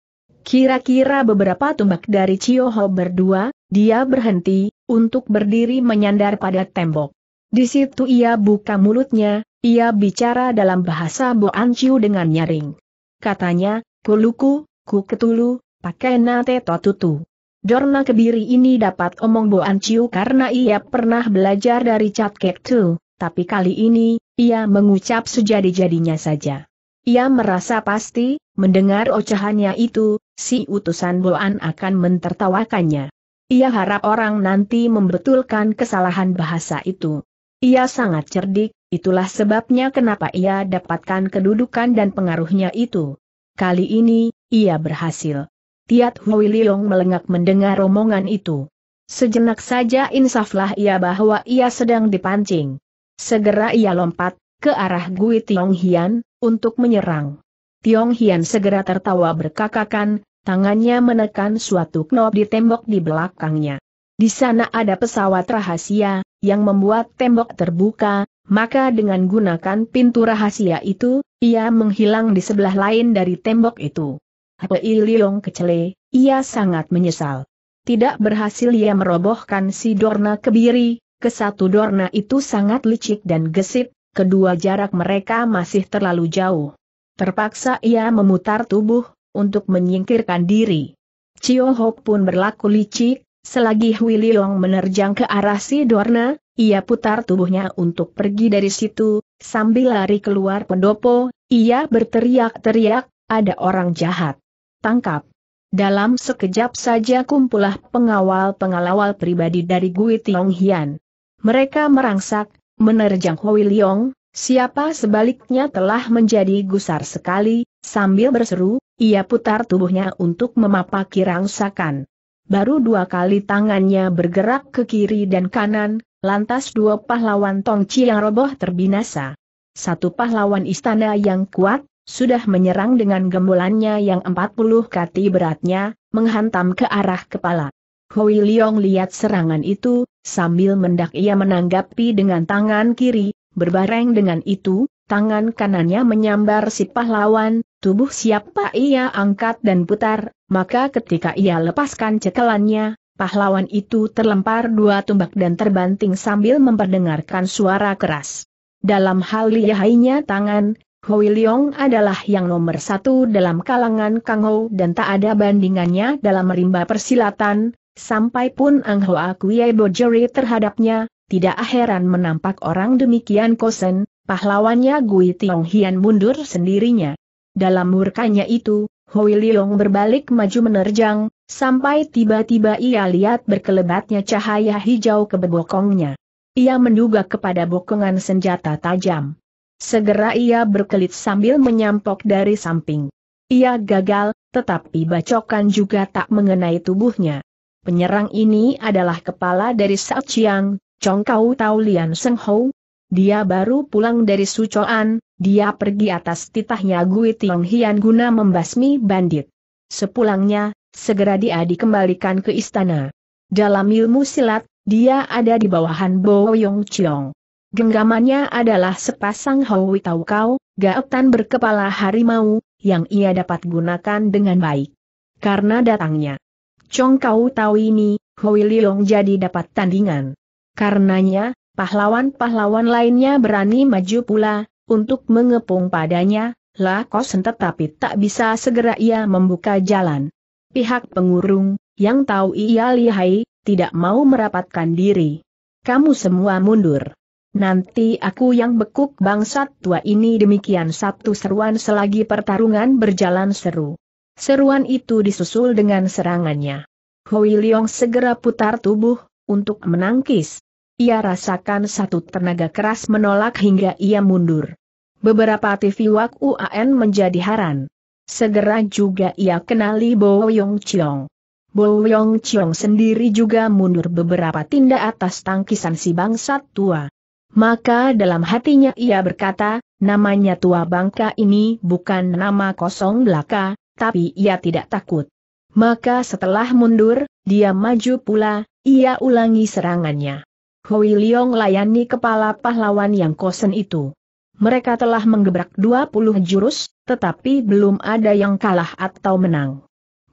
Kira-kira beberapa tumbak dari Ho berdua, dia berhenti, untuk berdiri menyandar pada tembok. Di situ ia buka mulutnya, ia bicara dalam bahasa Boan dengan nyaring. Katanya, Kuluku, ku ketulu, pakai nate totutu. Dorna kebiri ini dapat omong Boan karena ia pernah belajar dari Cat Kek Tu, tapi kali ini, ia mengucap sejadi-jadinya saja. Ia merasa pasti, mendengar ocehannya itu, si utusan Boan akan mentertawakannya. Ia harap orang nanti membetulkan kesalahan bahasa itu. Ia sangat cerdik, Itulah sebabnya kenapa ia dapatkan kedudukan dan pengaruhnya itu. Kali ini, ia berhasil. Tiat Hui Liong melengak mendengar omongan itu. Sejenak saja insaflah ia bahwa ia sedang dipancing. Segera ia lompat, ke arah Gui Tiong Hian, untuk menyerang. Tiong Hian segera tertawa berkakakan, tangannya menekan suatu knob di tembok di belakangnya. Di sana ada pesawat rahasia, yang membuat tembok terbuka, maka dengan gunakan pintu rahasia itu, ia menghilang di sebelah lain dari tembok itu. Hei Liong kecele, ia sangat menyesal. Tidak berhasil ia merobohkan si Dorna kebiri, kesatu Dorna itu sangat licik dan gesit, kedua jarak mereka masih terlalu jauh. Terpaksa ia memutar tubuh, untuk menyingkirkan diri. Chiohok pun berlaku licik, selagi Hui Liong menerjang ke arah si Dorna, ia putar tubuhnya untuk pergi dari situ, sambil lari keluar pendopo, ia berteriak-teriak, ada orang jahat. Tangkap. Dalam sekejap saja kumpulah pengawal-pengawal pribadi dari Gui Tiong Hian. Mereka merangsak, menerjang Hoi Leong, siapa sebaliknya telah menjadi gusar sekali, sambil berseru, ia putar tubuhnya untuk memapaki rangsakan. Baru dua kali tangannya bergerak ke kiri dan kanan, lantas dua pahlawan Tongci yang roboh terbinasa. Satu pahlawan istana yang kuat, sudah menyerang dengan gemulannya yang 40 kati beratnya, menghantam ke arah kepala. Hui Liong lihat serangan itu, sambil mendak ia menanggapi dengan tangan kiri, berbareng dengan itu, tangan kanannya menyambar si pahlawan, tubuh siapa ia angkat dan putar, maka ketika ia lepaskan cekelannya, Pahlawan itu terlempar dua tumbak dan terbanting sambil memperdengarkan suara keras. Dalam hal lihainya tangan, Hoi Leong adalah yang nomor satu dalam kalangan Kang Ho dan tak ada bandingannya dalam rimba persilatan, sampai pun Ang Ho Akuye Bojeri terhadapnya, tidak heran menampak orang demikian kosen, pahlawannya Gui Tiong Hian mundur sendirinya. Dalam murkanya itu, Hoi Leong berbalik maju menerjang, Sampai tiba-tiba ia lihat berkelebatnya cahaya hijau ke bokongnya. Ia menduga kepada bokongan senjata tajam. Segera ia berkelit sambil menyampok dari samping. Ia gagal, tetapi bacokan juga tak mengenai tubuhnya. Penyerang ini adalah kepala dari Sao Chiang, Kau Tau Lian Seng Hou. Dia baru pulang dari Sucoan, dia pergi atas titahnya Gui Tiong Hian guna membasmi bandit. Sepulangnya, segera dia dikembalikan ke istana. Dalam ilmu silat, dia ada di bawahan Bo Yong Chiong. Genggamannya adalah sepasang Howi Tau Kau, gaetan berkepala harimau, yang ia dapat gunakan dengan baik. Karena datangnya Chong Kau Tau ini, Howi Liong jadi dapat tandingan. Karenanya, pahlawan-pahlawan lainnya berani maju pula, untuk mengepung padanya, lah kosen tetapi tak bisa segera ia membuka jalan. Pihak pengurung, yang tahu ia lihai, tidak mau merapatkan diri. Kamu semua mundur. Nanti aku yang bekuk bangsat tua ini demikian satu seruan selagi pertarungan berjalan seru. Seruan itu disusul dengan serangannya. Hui Leong segera putar tubuh, untuk menangkis. Ia rasakan satu tenaga keras menolak hingga ia mundur. Beberapa TV Wak UAN menjadi haran. Segera juga ia kenali Bo Yong Chiong. Bo Yong Chiong sendiri juga mundur beberapa tindak atas tangkisan si bangsat tua. Maka dalam hatinya ia berkata, namanya tua bangka ini bukan nama kosong belaka, tapi ia tidak takut. Maka setelah mundur, dia maju pula, ia ulangi serangannya. Hui Liong layani kepala pahlawan yang kosen itu. Mereka telah menggebrak 20 jurus, tetapi belum ada yang kalah atau menang.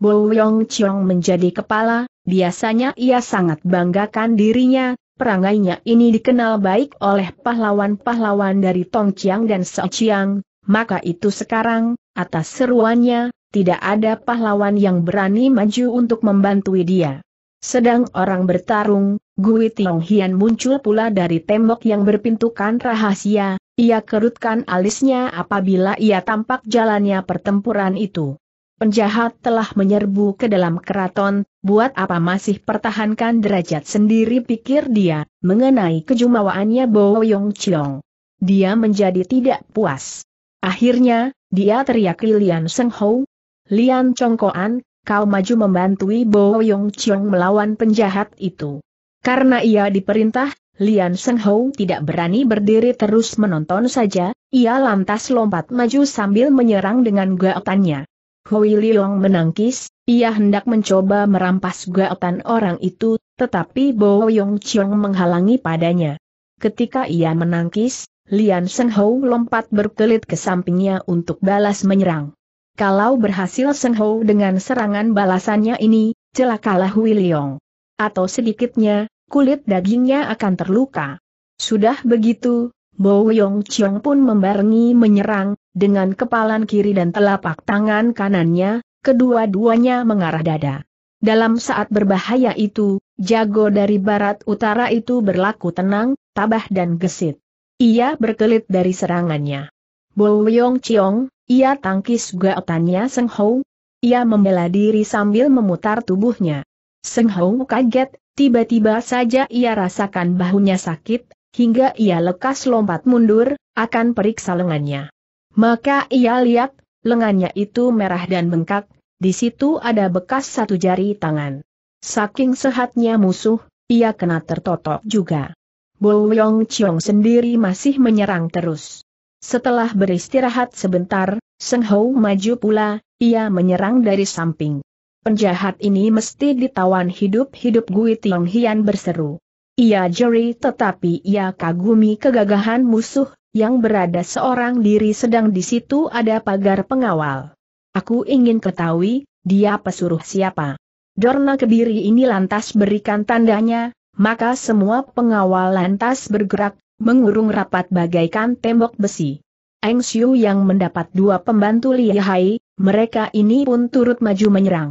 Bo Yong Chong menjadi kepala, biasanya ia sangat banggakan dirinya, perangainya ini dikenal baik oleh pahlawan-pahlawan dari Tong Chiang dan Chiang, maka itu sekarang, atas seruannya, tidak ada pahlawan yang berani maju untuk membantu dia. Sedang orang bertarung, Gui Tiong Hian muncul pula dari tembok yang berpintukan rahasia, ia kerutkan alisnya apabila ia tampak jalannya pertempuran itu. Penjahat telah menyerbu ke dalam keraton, buat apa masih pertahankan derajat sendiri pikir dia, mengenai kejumawaannya Bo Yong Chiong. Dia menjadi tidak puas. Akhirnya, dia teriak Lian Seng Ho. Lian Chongkoan, kau maju membantui Bo Yong Chiong melawan penjahat itu. Karena ia diperintah, Lian Seng Hou tidak berani berdiri terus menonton saja, ia lantas lompat maju sambil menyerang dengan gaotannya. Hui Liong menangkis, ia hendak mencoba merampas gaotan orang itu, tetapi Bo Yong Chiong menghalangi padanya. Ketika ia menangkis, Lian Seng Hou lompat berkelit ke sampingnya untuk balas menyerang. Kalau berhasil Seng Hou dengan serangan balasannya ini, celakalah Hui Liong. Atau sedikitnya, kulit dagingnya akan terluka. Sudah begitu, Bo Yong Chiong pun membarengi menyerang, dengan kepalan kiri dan telapak tangan kanannya, kedua-duanya mengarah dada. Dalam saat berbahaya itu, jago dari barat utara itu berlaku tenang, tabah dan gesit. Ia berkelit dari serangannya. Bo Yong Chiong, ia tangkis gaotannya Seng Hou. Ia membela diri sambil memutar tubuhnya. Seng Hou kaget, Tiba-tiba saja ia rasakan bahunya sakit, hingga ia lekas lompat mundur, akan periksa lengannya. Maka ia lihat, lengannya itu merah dan bengkak, di situ ada bekas satu jari tangan. Saking sehatnya musuh, ia kena tertotok juga. Bo Yong Chiong sendiri masih menyerang terus. Setelah beristirahat sebentar, Seng Hou maju pula, ia menyerang dari samping. Penjahat ini mesti ditawan hidup-hidup Gui Tiong Hian berseru. Ia jeri tetapi ia kagumi kegagahan musuh, yang berada seorang diri sedang di situ ada pagar pengawal. Aku ingin ketahui, dia pesuruh siapa. Dorna kebiri ini lantas berikan tandanya, maka semua pengawal lantas bergerak, mengurung rapat bagaikan tembok besi. Eng Xiu yang mendapat dua pembantu lihai, mereka ini pun turut maju menyerang.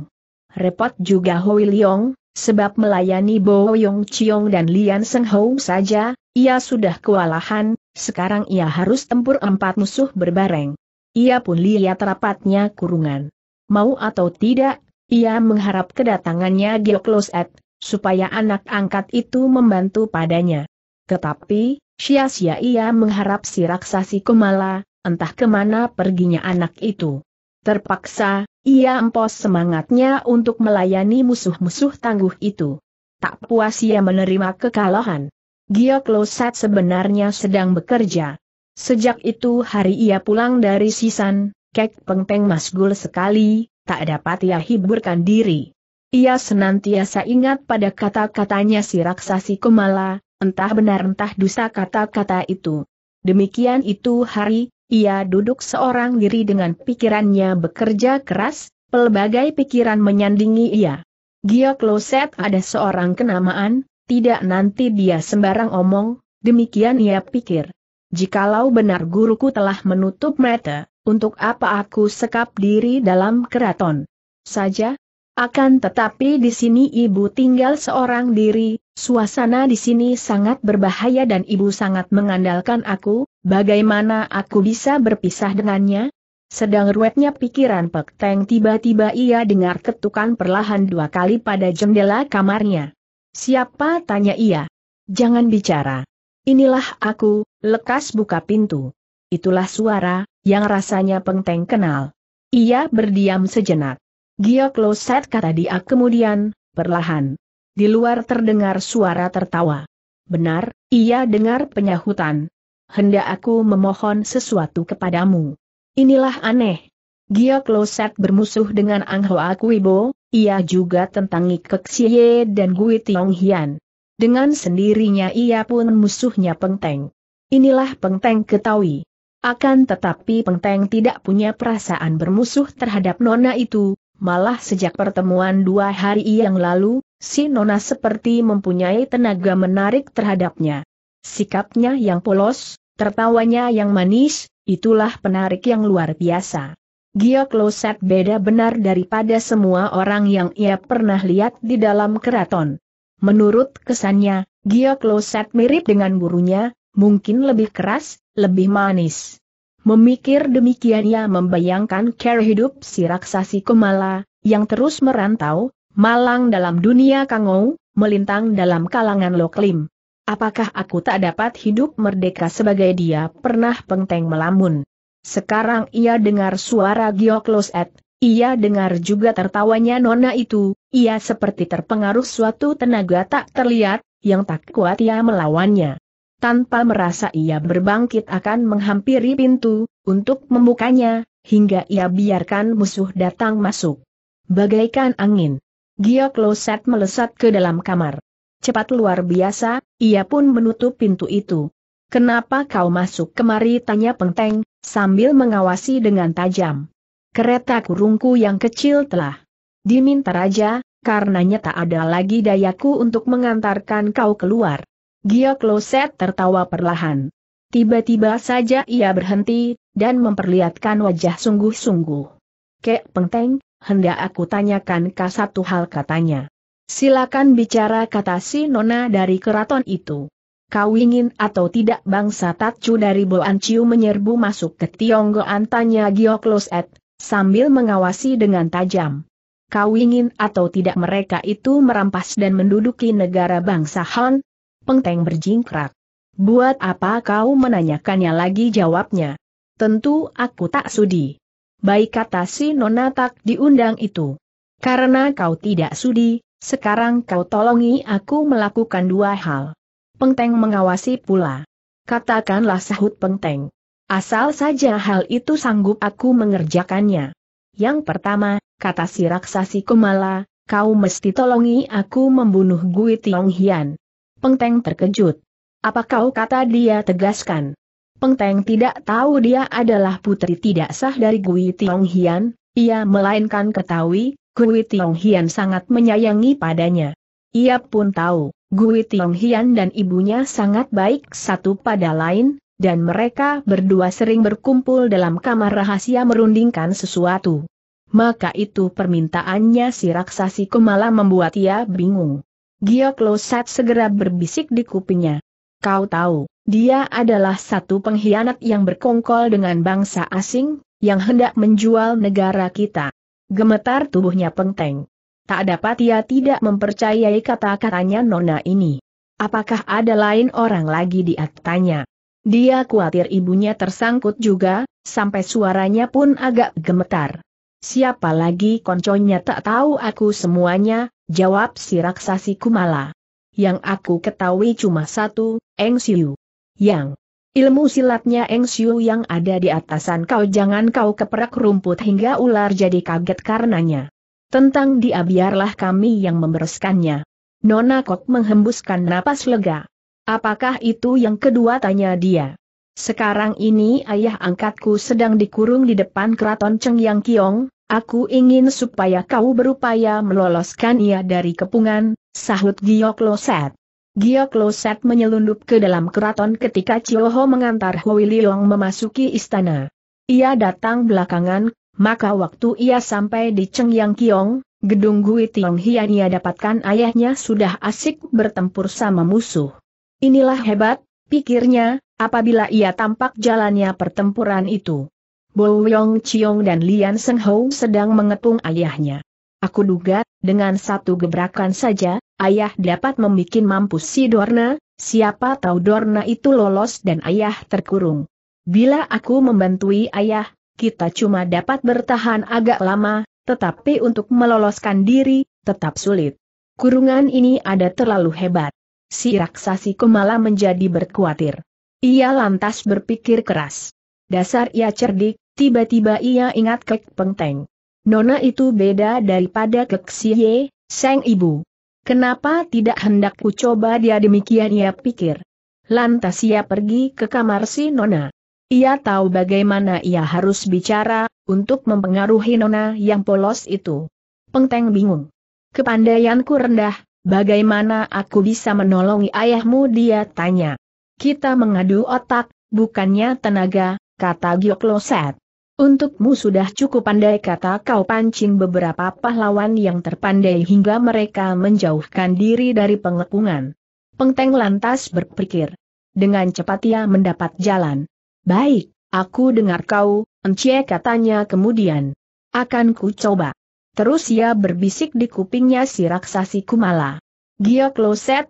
Repot juga Hoi Leong, sebab melayani Bo Yong Chiong dan Lian Seng Hou saja, ia sudah kewalahan, sekarang ia harus tempur empat musuh berbareng. Ia pun lihat rapatnya kurungan. Mau atau tidak, ia mengharap kedatangannya Geokloset, supaya anak angkat itu membantu padanya. Tetapi, sia-sia ia mengharap si raksasi Kumala, entah kemana perginya anak itu. Terpaksa, ia empos semangatnya untuk melayani musuh-musuh tangguh itu. Tak puas ia menerima kekalahan. Gio sebenarnya sedang bekerja. Sejak itu hari ia pulang dari Sisan, Kek Pengpeng masgul sekali, tak dapat ia hiburkan diri. Ia senantiasa ingat pada kata-katanya si raksasi Kumala, entah benar entah dusta kata-kata itu. Demikian itu hari, ia duduk seorang diri dengan pikirannya bekerja keras, pelbagai pikiran menyandingi ia. Gio Kloset ada seorang kenamaan, tidak nanti dia sembarang omong, demikian ia pikir. Jikalau benar guruku telah menutup mata, untuk apa aku sekap diri dalam keraton? Saja, akan tetapi di sini ibu tinggal seorang diri, Suasana di sini sangat berbahaya dan ibu sangat mengandalkan aku, bagaimana aku bisa berpisah dengannya? Sedang ruwetnya pikiran Pek Teng tiba-tiba ia dengar ketukan perlahan dua kali pada jendela kamarnya. Siapa? tanya ia. Jangan bicara. Inilah aku, lekas buka pintu. Itulah suara, yang rasanya Peng Teng kenal. Ia berdiam sejenak. Gio set kata dia kemudian, perlahan di luar terdengar suara tertawa. Benar, ia dengar penyahutan. Hendak aku memohon sesuatu kepadamu. Inilah aneh. Gia Kloset bermusuh dengan Ang Hoa Kuibo, ia juga tentangi Keksie dan Gui Tiong Hian. Dengan sendirinya ia pun musuhnya Pengteng. Inilah Pengteng ketahui. Akan tetapi Pengteng tidak punya perasaan bermusuh terhadap Nona itu, malah sejak pertemuan dua hari yang lalu, si Nona seperti mempunyai tenaga menarik terhadapnya. Sikapnya yang polos, tertawanya yang manis, itulah penarik yang luar biasa. Gio Kloset beda benar daripada semua orang yang ia pernah lihat di dalam keraton. Menurut kesannya, Gio Kloset mirip dengan gurunya, mungkin lebih keras, lebih manis. Memikir demikian ia membayangkan cara hidup si raksasi Kumala, yang terus merantau, malang dalam dunia kangou, melintang dalam kalangan loklim. Apakah aku tak dapat hidup merdeka sebagai dia pernah pengteng melamun? Sekarang ia dengar suara Giokloset, ia dengar juga tertawanya nona itu, ia seperti terpengaruh suatu tenaga tak terlihat, yang tak kuat ia melawannya. Tanpa merasa ia berbangkit akan menghampiri pintu, untuk membukanya, hingga ia biarkan musuh datang masuk. Bagaikan angin. Giok Loset melesat ke dalam kamar. Cepat luar biasa, ia pun menutup pintu itu. Kenapa kau masuk kemari tanya Pengteng, sambil mengawasi dengan tajam. Kereta kurungku yang kecil telah diminta raja, karenanya tak ada lagi dayaku untuk mengantarkan kau keluar. Giok Loset tertawa perlahan. Tiba-tiba saja ia berhenti, dan memperlihatkan wajah sungguh-sungguh. Kek Pengteng, hendak aku tanyakan kah satu hal katanya. Silakan bicara kata si nona dari keraton itu. Kau ingin atau tidak bangsa Tatcu dari Boan menyerbu masuk ke Tionggoan tanya Giokloset, sambil mengawasi dengan tajam. Kau ingin atau tidak mereka itu merampas dan menduduki negara bangsa Han? Pengteng berjingkrak. Buat apa kau menanyakannya lagi jawabnya? Tentu aku tak sudi baik kata si Nona Tak diundang itu. Karena kau tidak sudi, sekarang kau tolongi aku melakukan dua hal. Pengteng mengawasi pula. Katakanlah sahut Pengteng. Asal saja hal itu sanggup aku mengerjakannya. Yang pertama, kata si raksasi Kumala, kau mesti tolongi aku membunuh Gui Tiong Hian. Pengteng terkejut. Apa kau kata dia tegaskan? Pengteng tidak tahu dia adalah putri tidak sah dari Gui Tiong Hian, ia melainkan ketahui, Gui Tiong Hian sangat menyayangi padanya. Ia pun tahu, Gui Tiong Hian dan ibunya sangat baik satu pada lain, dan mereka berdua sering berkumpul dalam kamar rahasia merundingkan sesuatu. Maka itu permintaannya si raksasi Kumala membuat ia bingung. Giok Losat segera berbisik di kupingnya. Kau tahu, dia adalah satu pengkhianat yang berkongkol dengan bangsa asing, yang hendak menjual negara kita. Gemetar tubuhnya Pengteng. Tak dapat ia tidak mempercayai kata-katanya Nona ini. Apakah ada lain orang lagi di atanya? Dia khawatir ibunya tersangkut juga, sampai suaranya pun agak gemetar. Siapa lagi konconya tak tahu aku semuanya, jawab si raksasi Kumala. Yang aku ketahui cuma satu, Eng Siu. Yang ilmu silatnya Eng Siu yang ada di atasan kau jangan kau keperak rumput hingga ular jadi kaget karenanya. Tentang dia biarlah kami yang membereskannya. Nona Kok menghembuskan napas lega. Apakah itu yang kedua tanya dia. Sekarang ini ayah angkatku sedang dikurung di depan keraton Cheng Yang Kiong, Aku ingin supaya kau berupaya meloloskan ia dari kepungan, sahut Giok Loset. Giok Loset menyelundup ke dalam keraton ketika Cioho mengantar Huili Liong memasuki istana. Ia datang belakangan, maka waktu ia sampai di Cheng Yang Kiong, gedung Gui Tiong Hian ia dapatkan ayahnya sudah asik bertempur sama musuh. Inilah hebat, pikirnya, apabila ia tampak jalannya pertempuran itu. Bo Yong Chiong dan Lian Seng Hou sedang mengepung ayahnya. Aku duga, dengan satu gebrakan saja, ayah dapat membuat mampus si Dorna, siapa tahu Dorna itu lolos dan ayah terkurung. Bila aku membantui ayah, kita cuma dapat bertahan agak lama, tetapi untuk meloloskan diri, tetap sulit. Kurungan ini ada terlalu hebat. Si raksasi Kumala menjadi berkuatir. Ia lantas berpikir keras. Dasar ia cerdik, tiba-tiba ia ingat kek pengteng. Nona itu beda daripada kek siye, sang ibu. Kenapa tidak hendak ku coba dia demikian ia pikir. Lantas ia pergi ke kamar si Nona. Ia tahu bagaimana ia harus bicara, untuk mempengaruhi Nona yang polos itu. Pengteng bingung. Kepandaianku rendah, bagaimana aku bisa menolongi ayahmu dia tanya. Kita mengadu otak, bukannya tenaga, kata Giokloset. Untukmu sudah cukup pandai kata kau pancing beberapa pahlawan yang terpandai hingga mereka menjauhkan diri dari pengepungan. Pengteng lantas berpikir. Dengan cepat ia mendapat jalan. Baik, aku dengar kau, encie katanya kemudian. Akan ku coba. Terus ia berbisik di kupingnya si raksasi Kumala. Gio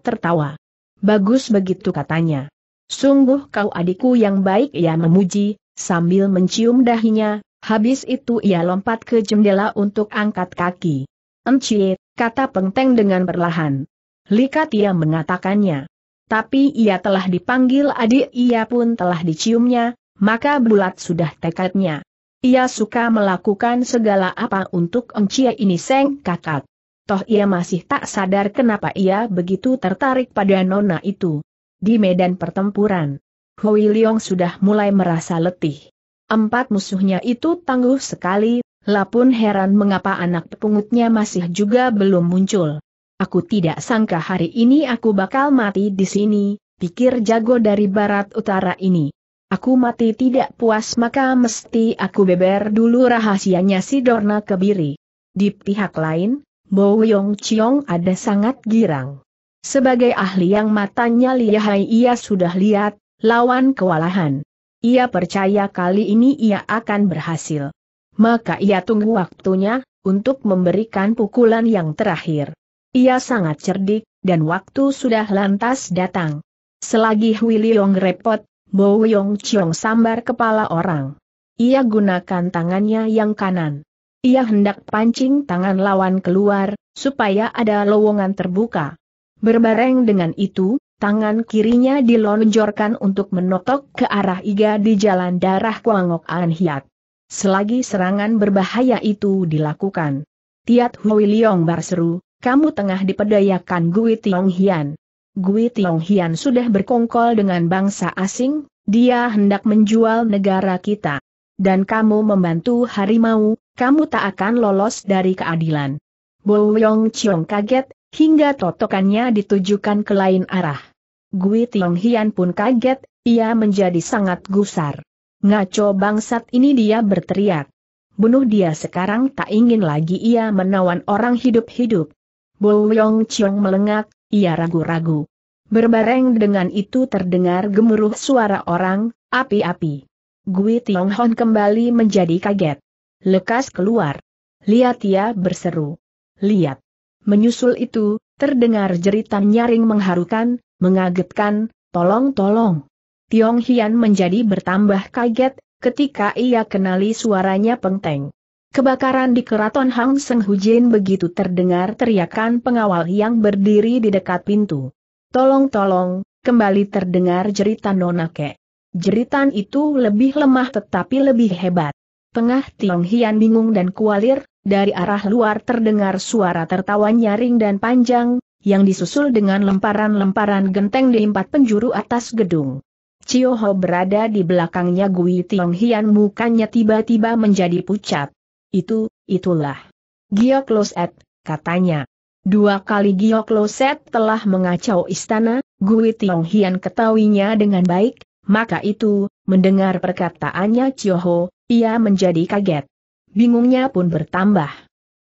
tertawa. Bagus begitu katanya. Sungguh kau adikku yang baik ia memuji, sambil mencium dahinya, habis itu ia lompat ke jendela untuk angkat kaki. Encie, kata Pengteng dengan perlahan. Likat ia mengatakannya. Tapi ia telah dipanggil adik ia pun telah diciumnya, maka bulat sudah tekadnya. Ia suka melakukan segala apa untuk Encie ini seng kakak. Toh ia masih tak sadar kenapa ia begitu tertarik pada nona itu. Di medan pertempuran, Hoi Leong sudah mulai merasa letih. Empat musuhnya itu tangguh sekali, lapun heran mengapa anak pungutnya masih juga belum muncul. Aku tidak sangka hari ini aku bakal mati di sini, pikir jago dari barat utara ini. Aku mati tidak puas maka mesti aku beber dulu rahasianya si Dorna Kebiri. Di pihak lain, Bo Yong Chiong ada sangat girang. Sebagai ahli yang matanya lihai ia sudah lihat, lawan kewalahan. Ia percaya kali ini ia akan berhasil. Maka ia tunggu waktunya, untuk memberikan pukulan yang terakhir. Ia sangat cerdik, dan waktu sudah lantas datang. Selagi Hui Liong repot, Bo Yong Chiong sambar kepala orang. Ia gunakan tangannya yang kanan. Ia hendak pancing tangan lawan keluar, supaya ada lowongan terbuka. Berbareng dengan itu, tangan kirinya dilonjorkan untuk menotok ke arah Iga di jalan darah Kuangok An Hiat. Selagi serangan berbahaya itu dilakukan, Tiat Hui Liong berseru, kamu tengah dipedayakan Gui Tiong Hian. Gui Tiong Hian sudah berkongkol dengan bangsa asing, dia hendak menjual negara kita. Dan kamu membantu harimau, kamu tak akan lolos dari keadilan. Bo Yong Chiong kaget, hingga totokannya ditujukan ke lain arah. Gui Tiong Hian pun kaget, ia menjadi sangat gusar. Ngaco bangsat ini dia berteriak. Bunuh dia sekarang tak ingin lagi ia menawan orang hidup-hidup. Bu Yong Chiong melengak, ia ragu-ragu. Berbareng dengan itu terdengar gemuruh suara orang, api-api. Gui Tiong Hon kembali menjadi kaget. Lekas keluar. Lihat ia berseru. Lihat. Menyusul itu, terdengar jeritan nyaring mengharukan, Mengagetkan, tolong-tolong. Tiong Hian menjadi bertambah kaget, ketika ia kenali suaranya Pengteng. Kebakaran di keraton Hang Seng Hujin begitu terdengar teriakan pengawal yang berdiri di dekat pintu. Tolong-tolong, kembali terdengar jeritan Nona ke. Jeritan itu lebih lemah tetapi lebih hebat. Tengah Tiong Hian bingung dan kualir, dari arah luar terdengar suara tertawa nyaring dan panjang, yang disusul dengan lemparan-lemparan genteng di empat penjuru atas gedung. Cio Ho berada di belakangnya Gui Tiong Hian mukanya tiba-tiba menjadi pucat. Itu, itulah. Gio Kloset, katanya. Dua kali Gio Kloset telah mengacau istana, Gui Tiong Hian ketahuinya dengan baik, maka itu, mendengar perkataannya Cio Ho, ia menjadi kaget. Bingungnya pun bertambah.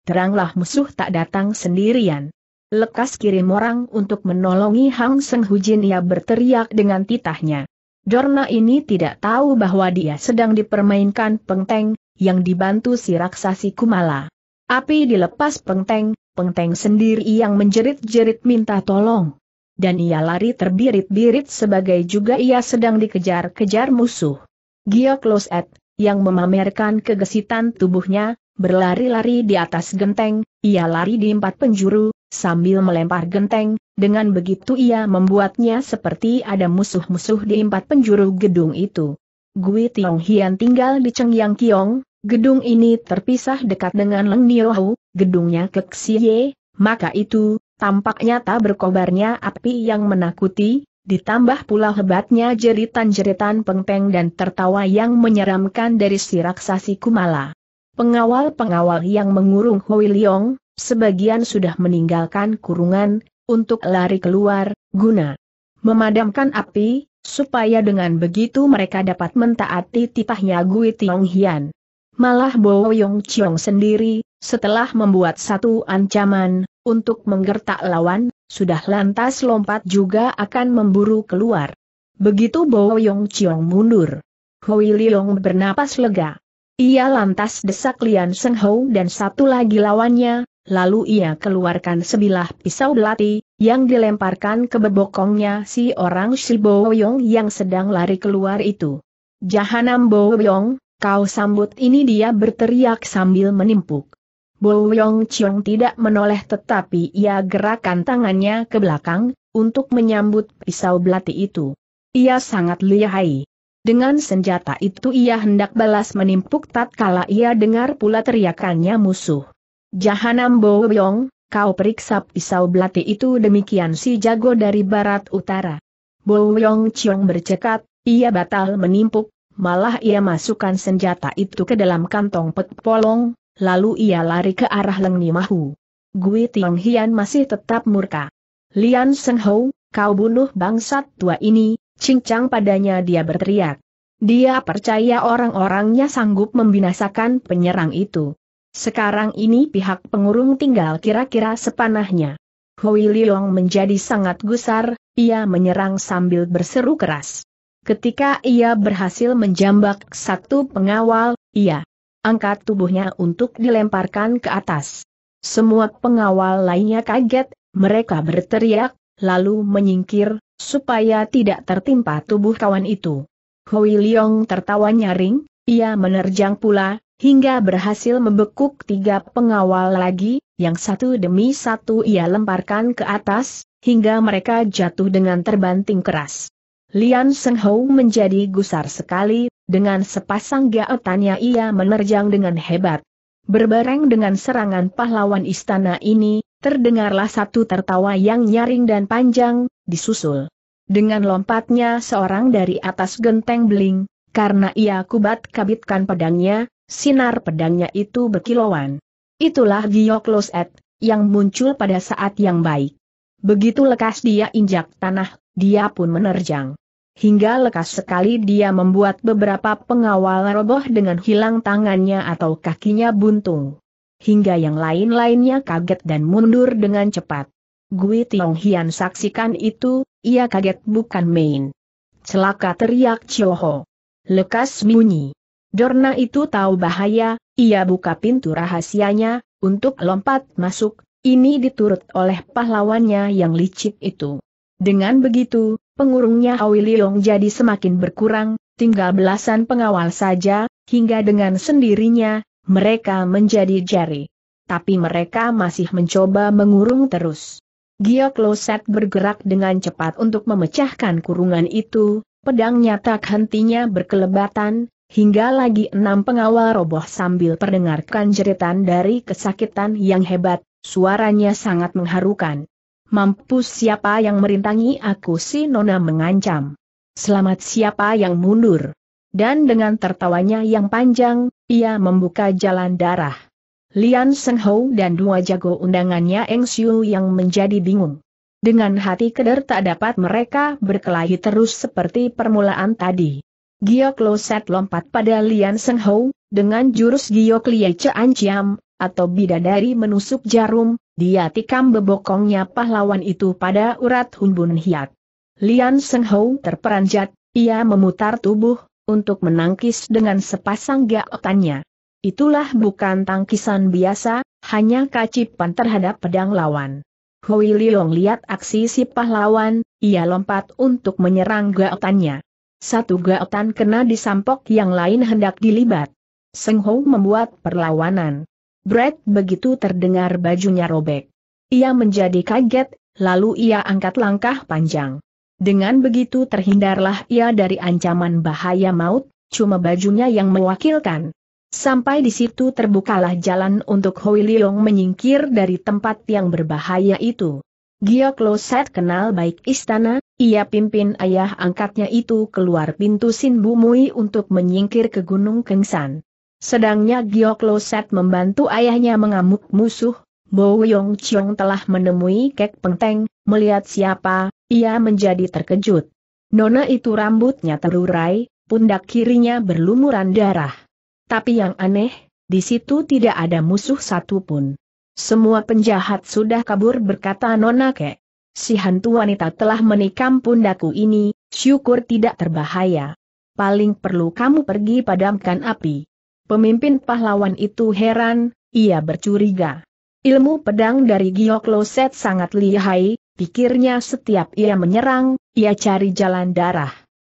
Teranglah musuh tak datang sendirian. Lekas kirim orang untuk menolongi Hang Seng Hujin ia berteriak dengan titahnya. Dorna ini tidak tahu bahwa dia sedang dipermainkan pengteng, yang dibantu si raksasi Kumala. Api dilepas pengteng, pengteng sendiri yang menjerit-jerit minta tolong. Dan ia lari terbirit-birit sebagai juga ia sedang dikejar-kejar musuh. Gia Kloset, yang memamerkan kegesitan tubuhnya, berlari-lari di atas genteng, ia lari di empat penjuru, sambil melempar genteng, dengan begitu ia membuatnya seperti ada musuh-musuh di empat penjuru gedung itu. Gui Tiong Hian tinggal di Cheng Yang Kiong, gedung ini terpisah dekat dengan Leng Niohu, gedungnya keksie, maka itu, tampak nyata berkobarnya api yang menakuti, ditambah pula hebatnya jeritan-jeritan pengpeng dan tertawa yang menyeramkan dari si raksasi Kumala. Pengawal-pengawal yang mengurung Hui Liong, sebagian sudah meninggalkan kurungan, untuk lari keluar, guna memadamkan api, supaya dengan begitu mereka dapat mentaati tipahnya Gui Tiong Hian. Malah Bo Yong Chiong sendiri, setelah membuat satu ancaman, untuk menggertak lawan, sudah lantas lompat juga akan memburu keluar. Begitu Bo Yong Chiong mundur. Hui Liong bernapas lega. Ia lantas desak Lian Seng Hou dan satu lagi lawannya, lalu ia keluarkan sebilah pisau belati, yang dilemparkan ke bebokongnya si orang Shiboyong yang sedang lari keluar itu. Jahanam Boyong, kau sambut ini dia berteriak sambil menimpuk. Boyong Chiong tidak menoleh tetapi ia gerakan tangannya ke belakang, untuk menyambut pisau belati itu. Ia sangat lihai. Dengan senjata itu ia hendak balas menimpuk tatkala ia dengar pula teriakannya musuh. Jahanam Boyong, kau periksa pisau belati itu demikian si jago dari barat utara. Boyong Chiong bercekat, ia batal menimpuk, malah ia masukkan senjata itu ke dalam kantong pet polong, lalu ia lari ke arah Lengni Mahu. Gui Tiong Hian masih tetap murka. Lian Seng Ho, kau bunuh bangsat tua ini, cincang padanya dia berteriak. Dia percaya orang-orangnya sanggup membinasakan penyerang itu. Sekarang ini pihak pengurung tinggal kira-kira sepanahnya. Hui Liong menjadi sangat gusar, ia menyerang sambil berseru keras. Ketika ia berhasil menjambak satu pengawal, ia angkat tubuhnya untuk dilemparkan ke atas. Semua pengawal lainnya kaget, mereka berteriak, lalu menyingkir, supaya tidak tertimpa tubuh kawan itu. Hui Liong tertawa nyaring, ia menerjang pula, hingga berhasil membekuk tiga pengawal lagi, yang satu demi satu ia lemparkan ke atas, hingga mereka jatuh dengan terbanting keras. Lian Seng Hou menjadi gusar sekali, dengan sepasang gaetannya ia menerjang dengan hebat. Berbareng dengan serangan pahlawan istana ini, terdengarlah satu tertawa yang nyaring dan panjang, disusul. Dengan lompatnya seorang dari atas genteng beling, karena ia kubat kabitkan pedangnya, Sinar pedangnya itu berkilauan. Itulah Giyok loset, yang muncul pada saat yang baik. Begitu lekas dia injak tanah, dia pun menerjang. Hingga lekas sekali dia membuat beberapa pengawal roboh dengan hilang tangannya atau kakinya buntung. Hingga yang lain-lainnya kaget dan mundur dengan cepat. Gui Tiong Hian saksikan itu, ia kaget bukan main. Celaka teriak Cioho. Lekas bunyi. Dorna itu tahu bahaya, ia buka pintu rahasianya, untuk lompat masuk, ini diturut oleh pahlawannya yang licik itu. Dengan begitu, pengurungnya Awi jadi semakin berkurang, tinggal belasan pengawal saja, hingga dengan sendirinya, mereka menjadi jari. Tapi mereka masih mencoba mengurung terus. Gia Kloset bergerak dengan cepat untuk memecahkan kurungan itu, pedangnya tak hentinya berkelebatan, Hingga lagi enam pengawal roboh sambil perdengarkan jeritan dari kesakitan yang hebat, suaranya sangat mengharukan. Mampus siapa yang merintangi aku si Nona mengancam. Selamat siapa yang mundur. Dan dengan tertawanya yang panjang, ia membuka jalan darah. Lian Seng Hou dan dua jago undangannya Eng Xiu yang menjadi bingung. Dengan hati keder tak dapat mereka berkelahi terus seperti permulaan tadi. Giok Lo Set lompat pada Lian Seng Hou, dengan jurus Giok Lie Cian Ciam, atau bidadari menusuk jarum, dia tikam bebokongnya pahlawan itu pada urat Hunbun Hiat. Lian Seng Hou terperanjat, ia memutar tubuh, untuk menangkis dengan sepasang gaotannya. Itulah bukan tangkisan biasa, hanya kacipan terhadap pedang lawan. Hui Liong lihat aksi si pahlawan, ia lompat untuk menyerang gaotannya. Satu gaotan kena disampok yang lain hendak dilibat. Seng Ho membuat perlawanan. Brett begitu terdengar bajunya robek. Ia menjadi kaget, lalu ia angkat langkah panjang. Dengan begitu terhindarlah ia dari ancaman bahaya maut, cuma bajunya yang mewakilkan. Sampai di situ terbukalah jalan untuk Hoi Leong menyingkir dari tempat yang berbahaya itu. Giok Lo kenal baik istana, ia pimpin ayah angkatnya itu keluar pintu Sin Bumui untuk menyingkir ke Gunung Kengsan. Sedangnya Giok Loset membantu ayahnya mengamuk musuh, Bo Yong chiong telah menemui Kek Pengteng, melihat siapa, ia menjadi terkejut. Nona itu rambutnya terurai, pundak kirinya berlumuran darah. Tapi yang aneh, di situ tidak ada musuh satupun. Semua penjahat sudah kabur berkata Nona Kek si hantu wanita telah menikam pundaku ini, syukur tidak terbahaya. Paling perlu kamu pergi padamkan api. Pemimpin pahlawan itu heran, ia bercuriga. Ilmu pedang dari Loset sangat lihai, pikirnya setiap ia menyerang, ia cari jalan darah.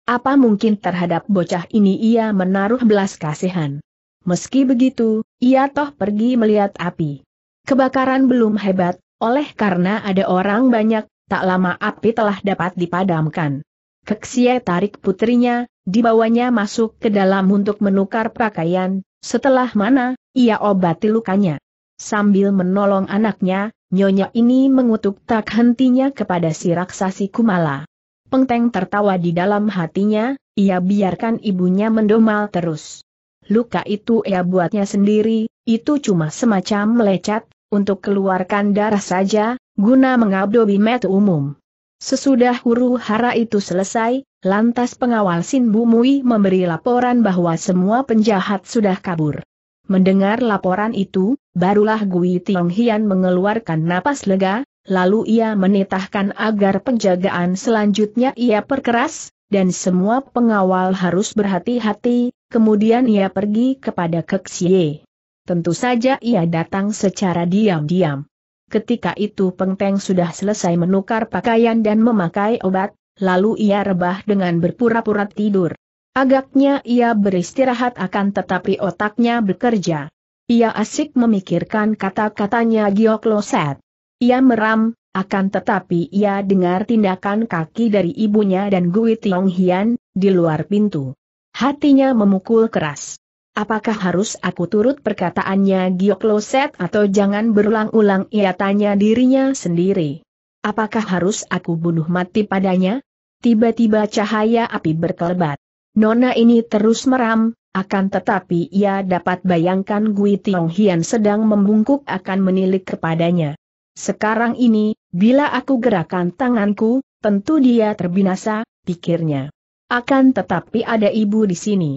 Apa mungkin terhadap bocah ini ia menaruh belas kasihan. Meski begitu, ia toh pergi melihat api. Kebakaran belum hebat, oleh karena ada orang banyak, tak lama api telah dapat dipadamkan. Keksie tarik putrinya, dibawanya masuk ke dalam untuk menukar pakaian, setelah mana, ia obati lukanya. Sambil menolong anaknya, nyonya ini mengutuk tak hentinya kepada si raksasi Kumala. Pengteng tertawa di dalam hatinya, ia biarkan ibunya mendomal terus. Luka itu ia buatnya sendiri, itu cuma semacam melecat, untuk keluarkan darah saja, guna mengabdobi met umum. Sesudah huru hara itu selesai, lantas pengawal Sin Bumui memberi laporan bahwa semua penjahat sudah kabur. Mendengar laporan itu, barulah Gui Tiong Hian mengeluarkan napas lega, lalu ia menitahkan agar penjagaan selanjutnya ia perkeras, dan semua pengawal harus berhati-hati, kemudian ia pergi kepada Keksie. Tentu saja ia datang secara diam-diam. Ketika itu Peng Peng sudah selesai menukar pakaian dan memakai obat, lalu ia rebah dengan berpura-pura tidur. Agaknya ia beristirahat akan tetapi otaknya bekerja. Ia asik memikirkan kata-katanya Giok Loset. Ia meram, akan tetapi ia dengar tindakan kaki dari ibunya dan Gui Tiong Hian, di luar pintu. Hatinya memukul keras. Apakah harus aku turut perkataannya Loset atau jangan berulang-ulang ia tanya dirinya sendiri? Apakah harus aku bunuh mati padanya? Tiba-tiba cahaya api berkelebat. Nona ini terus meram, akan tetapi ia dapat bayangkan Gui Tiong Hian sedang membungkuk akan menilik kepadanya. Sekarang ini, bila aku gerakan tanganku, tentu dia terbinasa, pikirnya. Akan tetapi ada ibu di sini.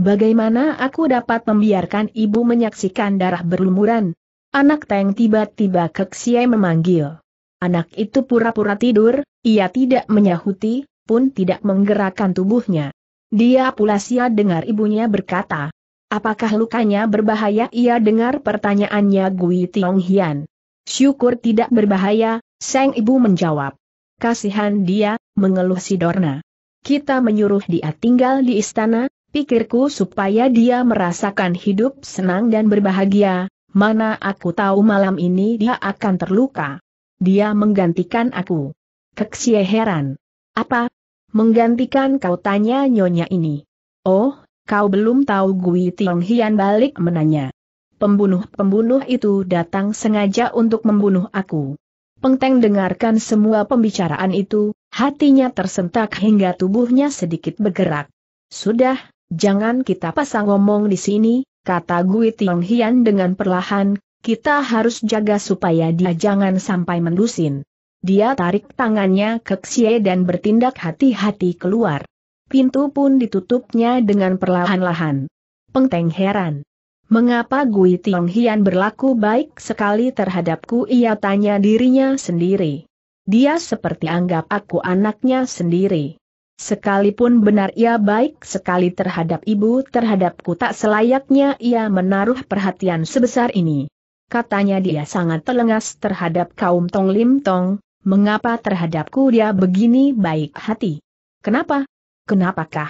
Bagaimana aku dapat membiarkan ibu menyaksikan darah berlumuran? Anak Teng tiba-tiba keksiai memanggil. Anak itu pura-pura tidur, ia tidak menyahuti, pun tidak menggerakkan tubuhnya. Dia pula sia dengar ibunya berkata, Apakah lukanya berbahaya? Ia dengar pertanyaannya Gui Tiong Hian. Syukur tidak berbahaya, Seng ibu menjawab. Kasihan dia, mengeluh si Dorna. Kita menyuruh dia tinggal di istana, Pikirku supaya dia merasakan hidup senang dan berbahagia, mana aku tahu malam ini dia akan terluka. Dia menggantikan aku. Keksie heran. Apa? Menggantikan kau tanya nyonya ini. Oh, kau belum tahu Gui Tiong Hian balik menanya. Pembunuh-pembunuh itu datang sengaja untuk membunuh aku. Pengteng dengarkan semua pembicaraan itu, hatinya tersentak hingga tubuhnya sedikit bergerak. Sudah, Jangan kita pasang ngomong di sini, kata Gui Tiong Hian dengan perlahan, kita harus jaga supaya dia jangan sampai mendusin. Dia tarik tangannya ke Xie dan bertindak hati-hati keluar. Pintu pun ditutupnya dengan perlahan-lahan. Pengteng heran. Mengapa Gui Tiong Hian berlaku baik sekali terhadapku ia tanya dirinya sendiri. Dia seperti anggap aku anaknya sendiri. Sekalipun benar ia baik sekali terhadap ibu terhadapku tak selayaknya ia menaruh perhatian sebesar ini. Katanya dia sangat telengas terhadap kaum Tong Lim Tong, mengapa terhadapku dia begini baik hati? Kenapa? Kenapakah?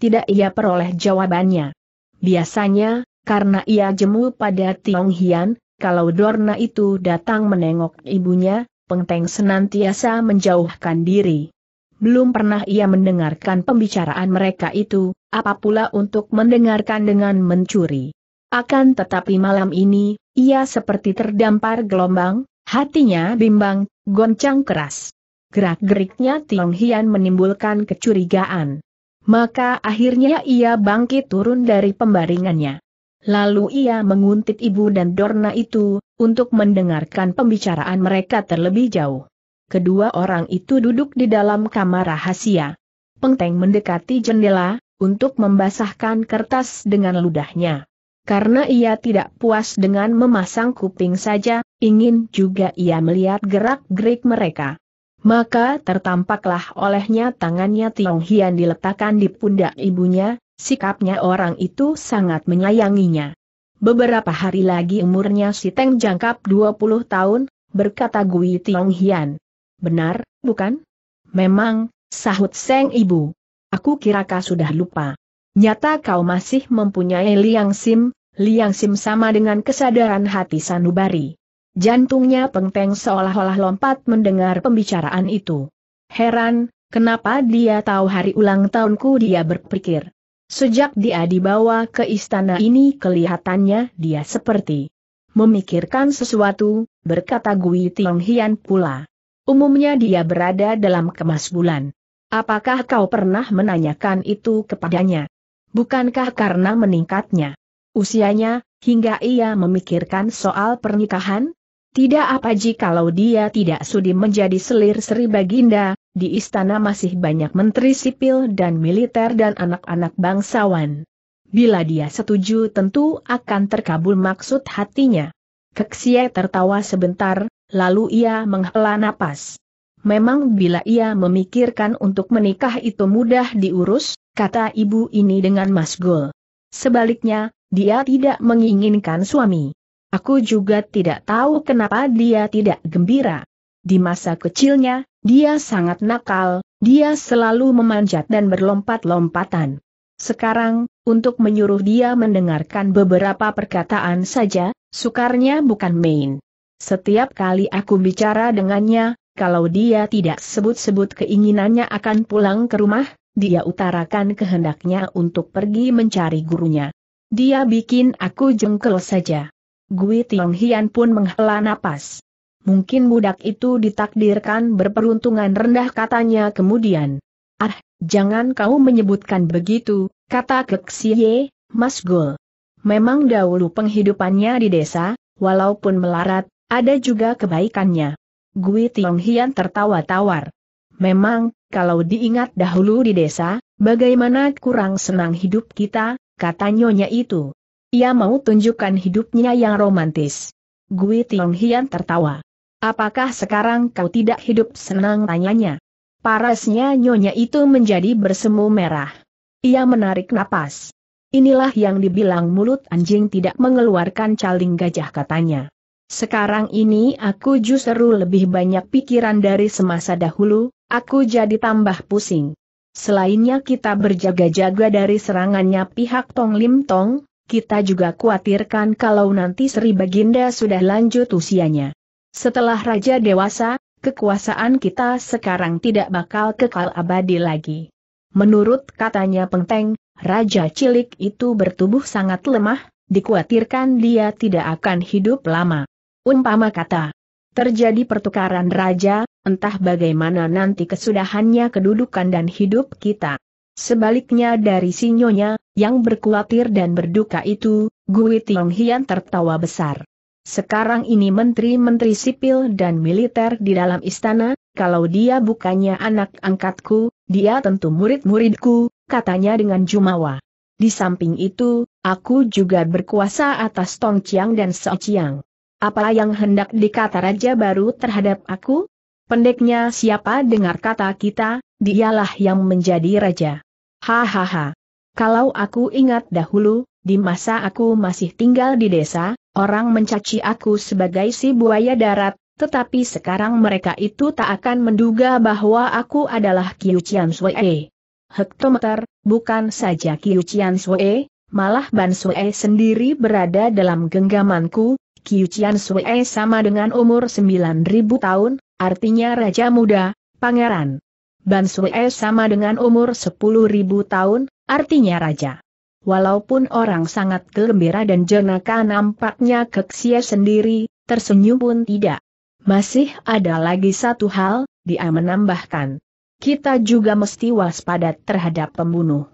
Tidak ia peroleh jawabannya. Biasanya, karena ia jemu pada Tiong Hian, kalau Dorna itu datang menengok ibunya, Pengteng senantiasa menjauhkan diri belum pernah ia mendengarkan pembicaraan mereka itu, apa pula untuk mendengarkan dengan mencuri. Akan tetapi malam ini, ia seperti terdampar gelombang, hatinya bimbang, goncang keras. Gerak-geriknya Tiong Hian menimbulkan kecurigaan. Maka akhirnya ia bangkit turun dari pembaringannya. Lalu ia menguntit ibu dan Dorna itu, untuk mendengarkan pembicaraan mereka terlebih jauh kedua orang itu duduk di dalam kamar rahasia. Pengteng mendekati jendela, untuk membasahkan kertas dengan ludahnya. Karena ia tidak puas dengan memasang kuping saja, ingin juga ia melihat gerak-gerik mereka. Maka tertampaklah olehnya tangannya Tiong Hian diletakkan di pundak ibunya, sikapnya orang itu sangat menyayanginya. Beberapa hari lagi umurnya si Teng jangkap 20 tahun, berkata Gui Tiong Hian. Benar, bukan? Memang, sahut Seng Ibu. Aku kira kau sudah lupa. Nyata kau masih mempunyai liang sim, liang sim sama dengan kesadaran hati sanubari. Jantungnya pengpeng seolah-olah lompat mendengar pembicaraan itu. Heran, kenapa dia tahu hari ulang tahunku dia berpikir. Sejak dia dibawa ke istana ini kelihatannya dia seperti memikirkan sesuatu, berkata Gui Tiong Hian pula. Umumnya dia berada dalam kemas bulan. Apakah kau pernah menanyakan itu kepadanya? Bukankah karena meningkatnya usianya, hingga ia memikirkan soal pernikahan? Tidak apa jikalau dia tidak sudi menjadi selir Sri Baginda, di istana masih banyak menteri sipil dan militer dan anak-anak bangsawan. Bila dia setuju tentu akan terkabul maksud hatinya. Keksia tertawa sebentar, lalu ia menghela napas. Memang bila ia memikirkan untuk menikah itu mudah diurus, kata ibu ini dengan masgul. Sebaliknya, dia tidak menginginkan suami. Aku juga tidak tahu kenapa dia tidak gembira. Di masa kecilnya, dia sangat nakal, dia selalu memanjat dan berlompat-lompatan. Sekarang, untuk menyuruh dia mendengarkan beberapa perkataan saja, sukarnya bukan main. Setiap kali aku bicara dengannya, kalau dia tidak sebut-sebut keinginannya akan pulang ke rumah, dia utarakan kehendaknya untuk pergi mencari gurunya. Dia bikin aku jengkel saja. Gui Tiong Hian pun menghela napas. Mungkin budak itu ditakdirkan berperuntungan rendah katanya kemudian. Ah, jangan kau menyebutkan begitu, kata Keksie, Mas Gul. Memang dahulu penghidupannya di desa, walaupun melarat, ada juga kebaikannya. Gui Tiong Hian tertawa tawar. Memang, kalau diingat dahulu di desa, bagaimana kurang senang hidup kita, kata nyonya itu. Ia mau tunjukkan hidupnya yang romantis. Gui Tiong Hian tertawa. Apakah sekarang kau tidak hidup senang tanyanya? Parasnya nyonya itu menjadi bersemu merah. Ia menarik napas. Inilah yang dibilang mulut anjing tidak mengeluarkan caling gajah katanya. Sekarang ini aku justru lebih banyak pikiran dari semasa dahulu, aku jadi tambah pusing. Selainnya kita berjaga-jaga dari serangannya pihak Tong Lim Tong, kita juga khawatirkan kalau nanti Sri Baginda sudah lanjut usianya. Setelah Raja dewasa, kekuasaan kita sekarang tidak bakal kekal abadi lagi. Menurut katanya Pengteng, Raja cilik itu bertubuh sangat lemah, dikhawatirkan dia tidak akan hidup lama. Umpama kata, terjadi pertukaran raja, entah bagaimana nanti kesudahannya kedudukan dan hidup kita. Sebaliknya dari sinyonya, yang berkuatir dan berduka itu, Gui Tiong Hian tertawa besar. Sekarang ini menteri-menteri sipil dan militer di dalam istana, kalau dia bukannya anak angkatku, dia tentu murid-muridku, katanya dengan jumawa. Di samping itu, aku juga berkuasa atas Tong Chiang dan Seo Chiang. Apa yang hendak dikata Raja baru terhadap aku? Pendeknya siapa dengar kata kita, dialah yang menjadi raja. Hahaha. Kalau aku ingat dahulu, di masa aku masih tinggal di desa, orang mencaci aku sebagai si buaya darat, tetapi sekarang mereka itu tak akan menduga bahwa aku adalah Kiu Chian Hektometer, bukan saja Kiu Chian malah Ban Sue sendiri berada dalam genggamanku, Qiuqian Sui sama dengan umur 9.000 tahun, artinya Raja Muda, Pangeran. Ban Sui sama dengan umur 10.000 tahun, artinya Raja. Walaupun orang sangat gembira dan jenaka nampaknya keksia sendiri, tersenyum pun tidak. Masih ada lagi satu hal, dia menambahkan. Kita juga mesti waspada terhadap pembunuh.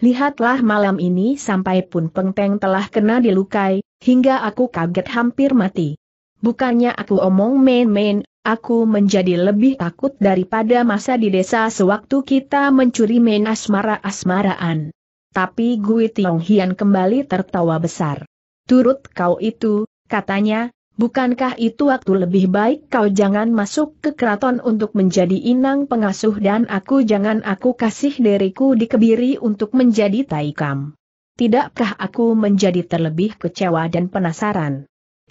Lihatlah malam ini sampai pun pengteng telah kena dilukai, hingga aku kaget hampir mati. Bukannya aku omong main-main, aku menjadi lebih takut daripada masa di desa sewaktu kita mencuri main asmara-asmaraan. Tapi Gui Tiong Hian kembali tertawa besar. Turut kau itu, katanya, Bukankah itu waktu lebih baik kau jangan masuk ke keraton untuk menjadi inang pengasuh dan aku jangan aku kasih diriku dikebiri untuk menjadi taikam? Tidakkah aku menjadi terlebih kecewa dan penasaran?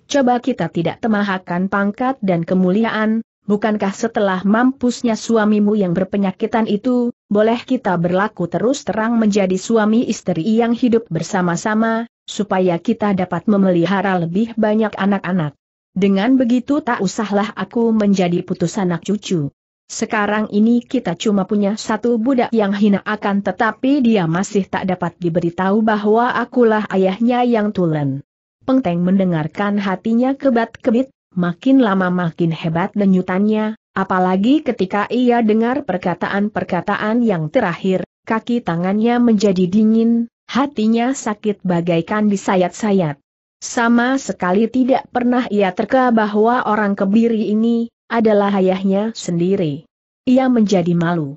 Coba kita tidak temahakan pangkat dan kemuliaan, bukankah setelah mampusnya suamimu yang berpenyakitan itu, boleh kita berlaku terus terang menjadi suami istri yang hidup bersama-sama, supaya kita dapat memelihara lebih banyak anak-anak. Dengan begitu tak usahlah aku menjadi putus anak cucu. Sekarang ini kita cuma punya satu budak yang hina akan tetapi dia masih tak dapat diberitahu bahwa akulah ayahnya yang tulen. Pengteng mendengarkan hatinya kebat-kebit, makin lama makin hebat denyutannya, apalagi ketika ia dengar perkataan-perkataan yang terakhir, kaki tangannya menjadi dingin, hatinya sakit bagaikan disayat-sayat. Sama sekali tidak pernah ia terka bahwa orang kebiri ini adalah ayahnya sendiri. Ia menjadi malu.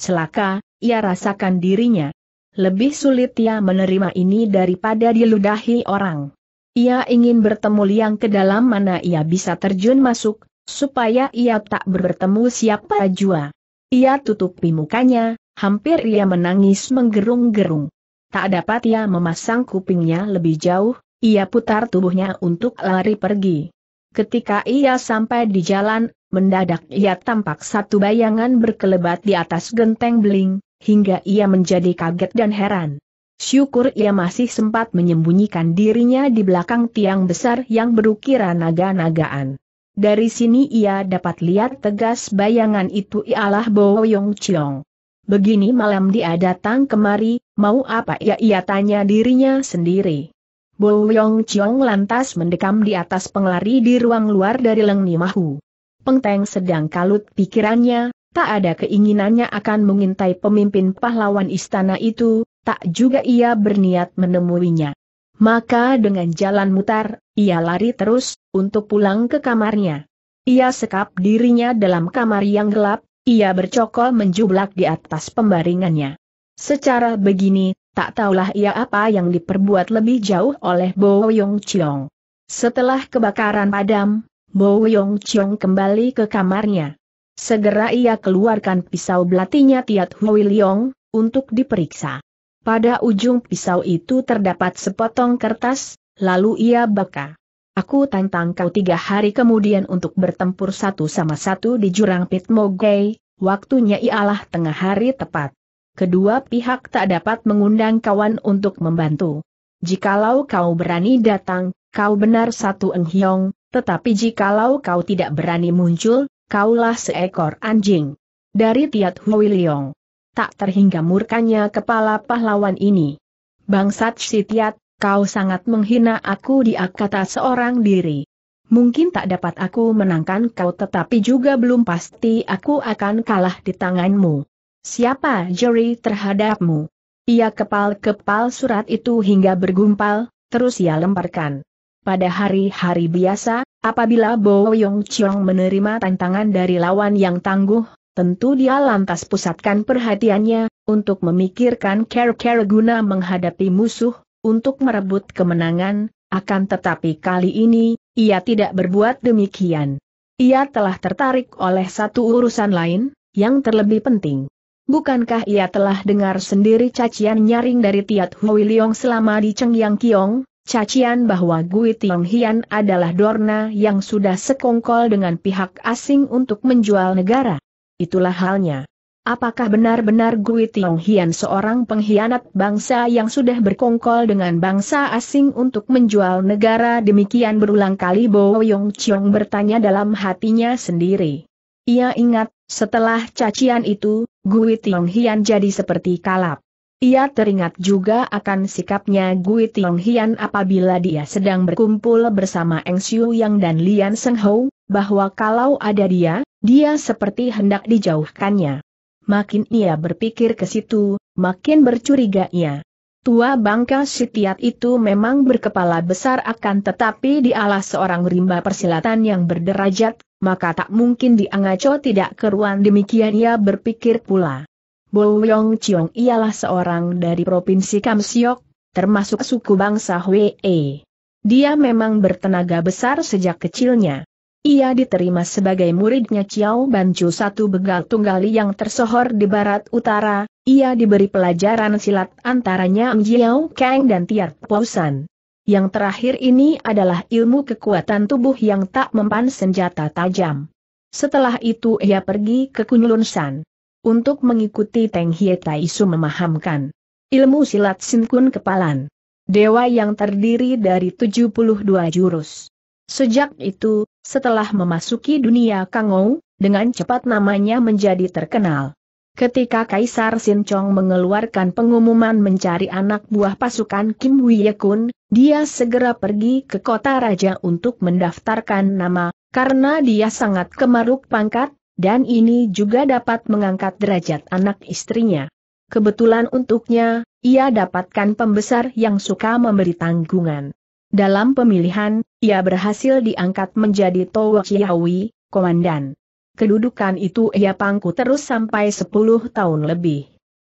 Celaka, ia rasakan dirinya. Lebih sulit ia menerima ini daripada diludahi orang. Ia ingin bertemu liang ke dalam mana ia bisa terjun masuk, supaya ia tak bertemu siapa jua. Ia tutupi mukanya, hampir ia menangis menggerung-gerung. Tak dapat ia memasang kupingnya lebih jauh, ia putar tubuhnya untuk lari pergi. Ketika ia sampai di jalan, mendadak ia tampak satu bayangan berkelebat di atas genteng beling, hingga ia menjadi kaget dan heran. Syukur ia masih sempat menyembunyikan dirinya di belakang tiang besar yang berukiran naga-nagaan. Dari sini ia dapat lihat tegas bayangan itu ialah Boyong Yong Chiong. Begini malam dia datang kemari, mau apa ya ia tanya dirinya sendiri. Bo Yong Chiong lantas mendekam di atas penglari di ruang luar dari Leng Nimahu. Pengteng sedang kalut pikirannya, tak ada keinginannya akan mengintai pemimpin pahlawan istana itu, tak juga ia berniat menemuinya. Maka dengan jalan mutar, ia lari terus, untuk pulang ke kamarnya. Ia sekap dirinya dalam kamar yang gelap, ia bercokol menjublak di atas pembaringannya. Secara begini, Tak tahulah ia apa yang diperbuat lebih jauh oleh Bo Yong Chiong. Setelah kebakaran padam, Bo Yong Chiong kembali ke kamarnya. Segera ia keluarkan pisau belatinya Tiat Hui Liong, untuk diperiksa. Pada ujung pisau itu terdapat sepotong kertas, lalu ia baka. Aku tantang kau tiga hari kemudian untuk bertempur satu sama satu di jurang Pit Mogei, waktunya ialah tengah hari tepat kedua pihak tak dapat mengundang kawan untuk membantu. Jikalau kau berani datang, kau benar satu enghyong, tetapi jikalau kau tidak berani muncul, kaulah seekor anjing. Dari Tiat Hui Liong. Tak terhingga murkanya kepala pahlawan ini. Bangsat si Tiat, kau sangat menghina aku di kata seorang diri. Mungkin tak dapat aku menangkan kau tetapi juga belum pasti aku akan kalah di tanganmu. Siapa juri terhadapmu? Ia kepal-kepal surat itu hingga bergumpal, terus ia lemparkan. Pada hari-hari biasa, apabila Bo Yong Chiong menerima tantangan dari lawan yang tangguh, tentu dia lantas pusatkan perhatiannya, untuk memikirkan care-care guna menghadapi musuh, untuk merebut kemenangan, akan tetapi kali ini, ia tidak berbuat demikian. Ia telah tertarik oleh satu urusan lain, yang terlebih penting. Bukankah ia telah dengar sendiri cacian nyaring dari Tiat Hui Liong selama di Chengyang Kiong? Cacian bahwa Gui Tiong Hian adalah Dorna yang sudah sekongkol dengan pihak asing untuk menjual negara. Itulah halnya. Apakah benar-benar Gui Tiong Hian seorang pengkhianat bangsa yang sudah berkongkol dengan bangsa asing untuk menjual negara demikian berulang kali Bo Yong Chiong bertanya dalam hatinya sendiri. Ia ingat, setelah cacian itu, Gui Tiong Hian jadi seperti kalap. Ia teringat juga akan sikapnya Gui Tiong Hian apabila dia sedang berkumpul bersama Eng Siu Yang dan Lian Seng Hou, bahwa kalau ada dia, dia seperti hendak dijauhkannya. Makin ia berpikir ke situ, makin bercuriga ia. Tua bangka Sitiat itu memang berkepala besar akan tetapi dialah seorang rimba persilatan yang berderajat, maka tak mungkin diangaco tidak keruan demikian ia berpikir pula. Bo Yong Chiong ialah seorang dari Provinsi Kamsiok, termasuk suku bangsa Hwee. Dia memang bertenaga besar sejak kecilnya. Ia diterima sebagai muridnya Chiao Banju satu begal tunggali yang tersohor di barat utara, ia diberi pelajaran silat antaranya Mjiao Kang dan Tiar Pausan. Yang terakhir ini adalah ilmu kekuatan tubuh yang tak mempan senjata tajam. Setelah itu ia pergi ke Kunlunsan untuk mengikuti Teng Hie Taisu memahamkan ilmu silat sinkun kepalan. Dewa yang terdiri dari 72 jurus. Sejak itu, setelah memasuki dunia Kangou, dengan cepat namanya menjadi terkenal. Ketika Kaisar Sin Chong mengeluarkan pengumuman mencari anak buah pasukan Kim Kun, dia segera pergi ke kota raja untuk mendaftarkan nama, karena dia sangat kemaruk pangkat, dan ini juga dapat mengangkat derajat anak istrinya. Kebetulan untuknya, ia dapatkan pembesar yang suka memberi tanggungan. Dalam pemilihan, ia berhasil diangkat menjadi Towo Chiawi, komandan. Kedudukan itu ia pangku terus sampai 10 tahun lebih.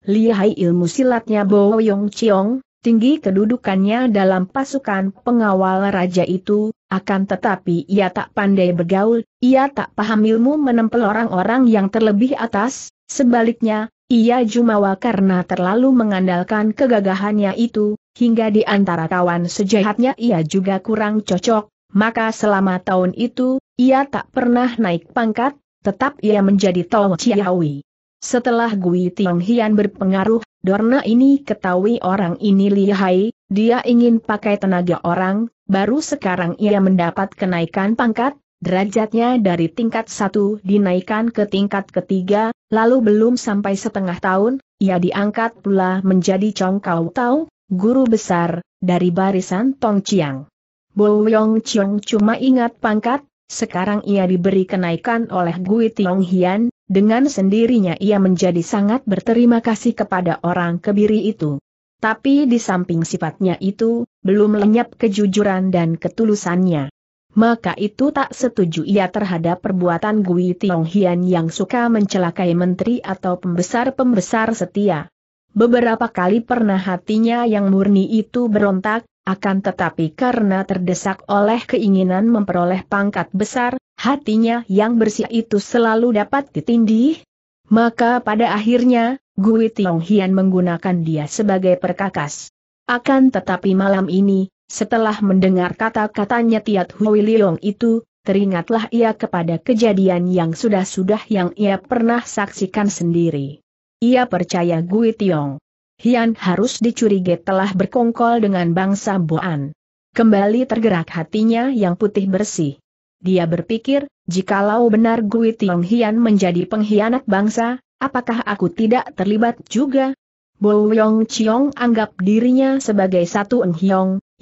Lihai ilmu silatnya Bo Yong Chiong, tinggi kedudukannya dalam pasukan pengawal raja itu, akan tetapi ia tak pandai bergaul, ia tak paham ilmu menempel orang-orang yang terlebih atas, sebaliknya, ia jumawa karena terlalu mengandalkan kegagahannya itu, hingga di antara kawan sejahatnya ia juga kurang cocok, maka selama tahun itu, ia tak pernah naik pangkat, tetap ia menjadi tau Chiawi. Setelah Gui Tiong Hian berpengaruh, Dorna ini ketahui orang ini lihai, dia ingin pakai tenaga orang, baru sekarang ia mendapat kenaikan pangkat, derajatnya dari tingkat satu dinaikkan ke tingkat ketiga, lalu belum sampai setengah tahun, ia diangkat pula menjadi congkau Tau, guru besar, dari barisan Tong Chiang. Bo Yong Chiong cuma ingat pangkat, sekarang ia diberi kenaikan oleh Gui Tiong Hian, dengan sendirinya ia menjadi sangat berterima kasih kepada orang kebiri itu. Tapi di samping sifatnya itu, belum lenyap kejujuran dan ketulusannya. Maka itu tak setuju ia terhadap perbuatan Gui Tiong Hian yang suka mencelakai menteri atau pembesar-pembesar setia. Beberapa kali pernah hatinya yang murni itu berontak, akan tetapi karena terdesak oleh keinginan memperoleh pangkat besar, hatinya yang bersih itu selalu dapat ditindih. Maka pada akhirnya, Gui Tiong Hian menggunakan dia sebagai perkakas. Akan tetapi malam ini, setelah mendengar kata-katanya Tiat Hui Liong itu, teringatlah ia kepada kejadian yang sudah-sudah yang ia pernah saksikan sendiri. Ia percaya Gui Tiong. Hian harus dicurigai telah berkongkol dengan bangsa Boan. Kembali tergerak hatinya yang putih bersih. Dia berpikir, jikalau benar Gui Tiong Hian menjadi pengkhianat bangsa, apakah aku tidak terlibat juga? Bo Yong Chiong anggap dirinya sebagai satu Eng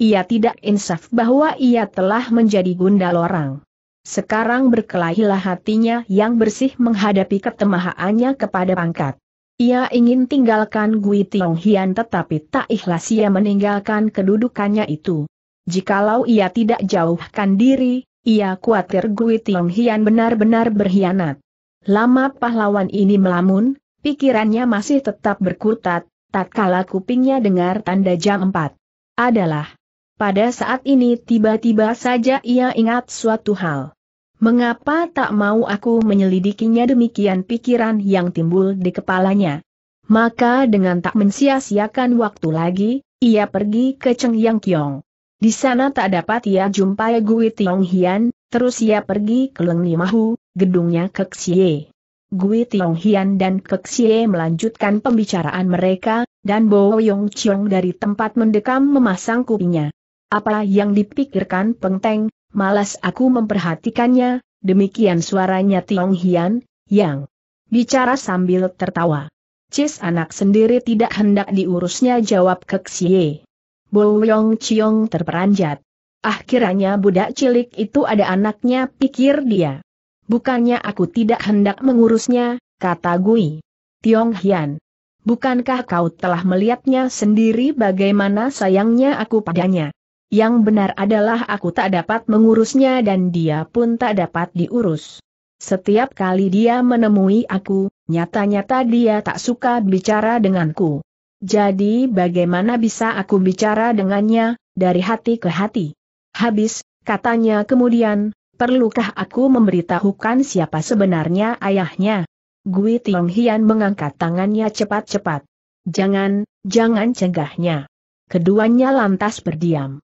ia tidak insaf bahwa ia telah menjadi gundal orang. Sekarang berkelahilah hatinya yang bersih menghadapi ketemahaannya kepada pangkat. Ia ingin tinggalkan Gui Tiong Hian tetapi tak ikhlas ia meninggalkan kedudukannya itu. Jikalau ia tidak jauhkan diri, ia khawatir Gui Tiong Hian benar-benar berkhianat. Lama pahlawan ini melamun, pikirannya masih tetap berkutat, tak kala kupingnya dengar tanda jam 4. Adalah. Pada saat ini tiba-tiba saja ia ingat suatu hal. Mengapa tak mau aku menyelidikinya demikian pikiran yang timbul di kepalanya? Maka dengan tak mensia-siakan waktu lagi, ia pergi ke Cheng Yang Kiong. Di sana tak dapat ia jumpai Gui Tiong Hian, terus ia pergi ke Leng Limahu, gedungnya Kek Xie. Gui Tiong Hian dan Kek Xie melanjutkan pembicaraan mereka, dan Bo Yong Chiong dari tempat mendekam memasang kupinya. Apa yang dipikirkan Peng Teng, malas aku memperhatikannya, demikian suaranya Tiong Hian, yang bicara sambil tertawa. Cis anak sendiri tidak hendak diurusnya jawab Keksie. Yong Ciong terperanjat. Ah kiranya budak cilik itu ada anaknya pikir dia. Bukannya aku tidak hendak mengurusnya, kata Gui. Tiong Hian. Bukankah kau telah melihatnya sendiri bagaimana sayangnya aku padanya? Yang benar adalah aku tak dapat mengurusnya dan dia pun tak dapat diurus. Setiap kali dia menemui aku, nyata-nyata dia tak suka bicara denganku. Jadi bagaimana bisa aku bicara dengannya, dari hati ke hati? Habis, katanya kemudian, perlukah aku memberitahukan siapa sebenarnya ayahnya? Gui Tiong Hian mengangkat tangannya cepat-cepat. Jangan, jangan cegahnya. Keduanya lantas berdiam.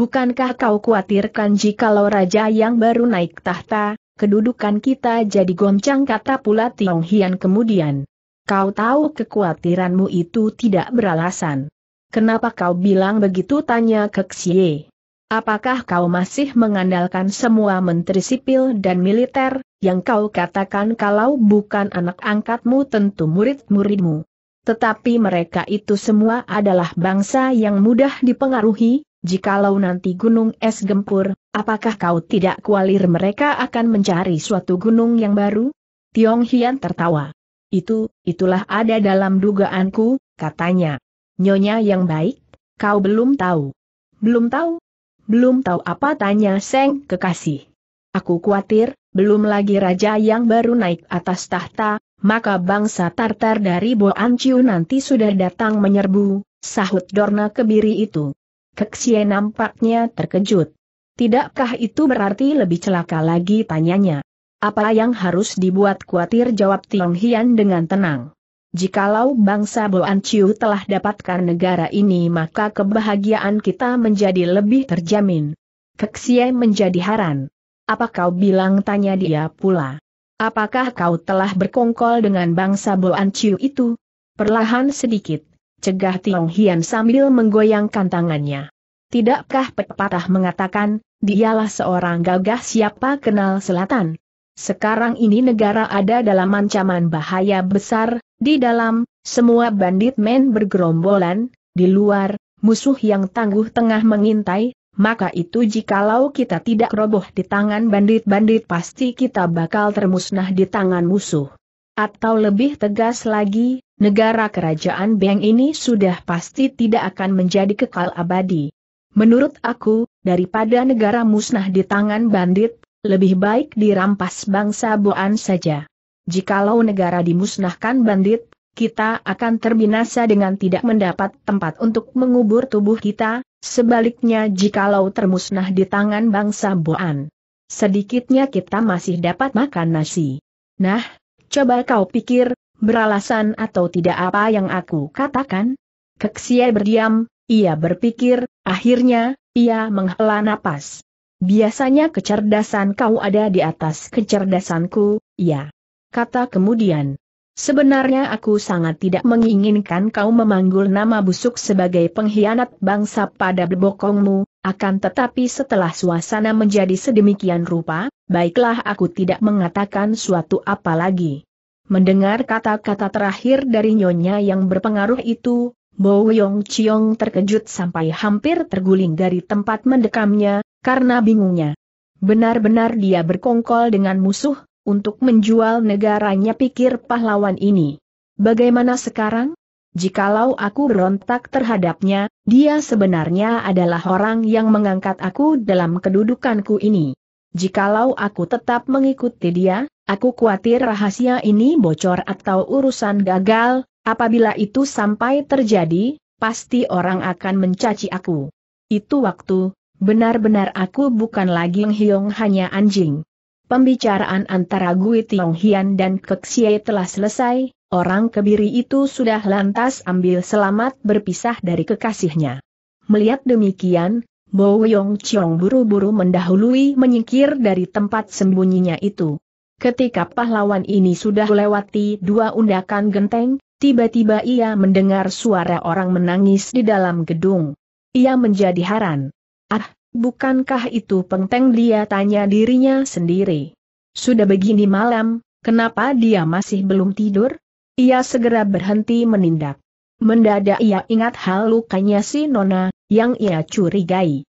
Bukankah kau khawatirkan jikalau raja yang baru naik tahta, kedudukan kita jadi goncang kata pula Tiong Hian kemudian. Kau tahu kekhawatiranmu itu tidak beralasan. Kenapa kau bilang begitu tanya ke Xie? Apakah kau masih mengandalkan semua menteri sipil dan militer, yang kau katakan kalau bukan anak angkatmu tentu murid-muridmu? Tetapi mereka itu semua adalah bangsa yang mudah dipengaruhi, Jikalau nanti gunung es gempur, apakah kau tidak kualir mereka akan mencari suatu gunung yang baru? Tiong Hian tertawa. Itu, itulah ada dalam dugaanku, katanya. Nyonya yang baik, kau belum tahu. Belum tahu? Belum tahu apa tanya Seng kekasih. Aku khawatir, belum lagi raja yang baru naik atas tahta, maka bangsa Tartar dari Boan Ciu nanti sudah datang menyerbu, sahut Dorna kebiri itu. Keksie nampaknya terkejut. Tidakkah itu berarti lebih celaka lagi tanyanya? Apa yang harus dibuat khawatir jawab Tiong Hian dengan tenang. Jikalau bangsa Boan Chiu telah dapatkan negara ini maka kebahagiaan kita menjadi lebih terjamin. Keksie menjadi haran. Apa kau bilang tanya dia pula? Apakah kau telah berkongkol dengan bangsa Boan Chiu itu? Perlahan sedikit, cegah Tiong Hian sambil menggoyangkan tangannya. Tidakkah pepatah mengatakan, dialah seorang gagah siapa kenal selatan? Sekarang ini negara ada dalam ancaman bahaya besar, di dalam, semua bandit men bergerombolan, di luar, musuh yang tangguh tengah mengintai, maka itu jikalau kita tidak roboh di tangan bandit-bandit pasti kita bakal termusnah di tangan musuh. Atau lebih tegas lagi, negara kerajaan Beng ini sudah pasti tidak akan menjadi kekal abadi. Menurut aku, daripada negara musnah di tangan bandit, lebih baik dirampas bangsa Boan saja. Jikalau negara dimusnahkan bandit, kita akan terbinasa dengan tidak mendapat tempat untuk mengubur tubuh kita, sebaliknya jikalau termusnah di tangan bangsa Boan. Sedikitnya kita masih dapat makan nasi. Nah, coba kau pikir, beralasan atau tidak apa yang aku katakan? Keksia berdiam, ia berpikir, akhirnya, ia menghela napas. Biasanya kecerdasan kau ada di atas kecerdasanku, ya. Kata kemudian. Sebenarnya aku sangat tidak menginginkan kau memanggul nama busuk sebagai pengkhianat bangsa pada bebokongmu, akan tetapi setelah suasana menjadi sedemikian rupa, baiklah aku tidak mengatakan suatu apa lagi. Mendengar kata-kata terakhir dari nyonya yang berpengaruh itu, Bo Yong Chiong terkejut sampai hampir terguling dari tempat mendekamnya, karena bingungnya. Benar-benar dia berkongkol dengan musuh, untuk menjual negaranya pikir pahlawan ini. Bagaimana sekarang? Jikalau aku berontak terhadapnya, dia sebenarnya adalah orang yang mengangkat aku dalam kedudukanku ini. Jikalau aku tetap mengikuti dia, Aku khawatir rahasia ini bocor atau urusan gagal, apabila itu sampai terjadi, pasti orang akan mencaci aku. Itu waktu, benar-benar aku bukan lagi Hyong hanya anjing. Pembicaraan antara Gui Tiong Hian dan Kek Xie telah selesai, orang kebiri itu sudah lantas ambil selamat berpisah dari kekasihnya. Melihat demikian, Bo Yong Chiong buru-buru mendahului menyingkir dari tempat sembunyinya itu. Ketika pahlawan ini sudah melewati dua undakan genteng, tiba-tiba ia mendengar suara orang menangis di dalam gedung. Ia menjadi heran. Ah, bukankah itu pengteng dia tanya dirinya sendiri. Sudah begini malam, kenapa dia masih belum tidur? Ia segera berhenti menindak. Mendadak ia ingat hal lukanya si Nona, yang ia curigai.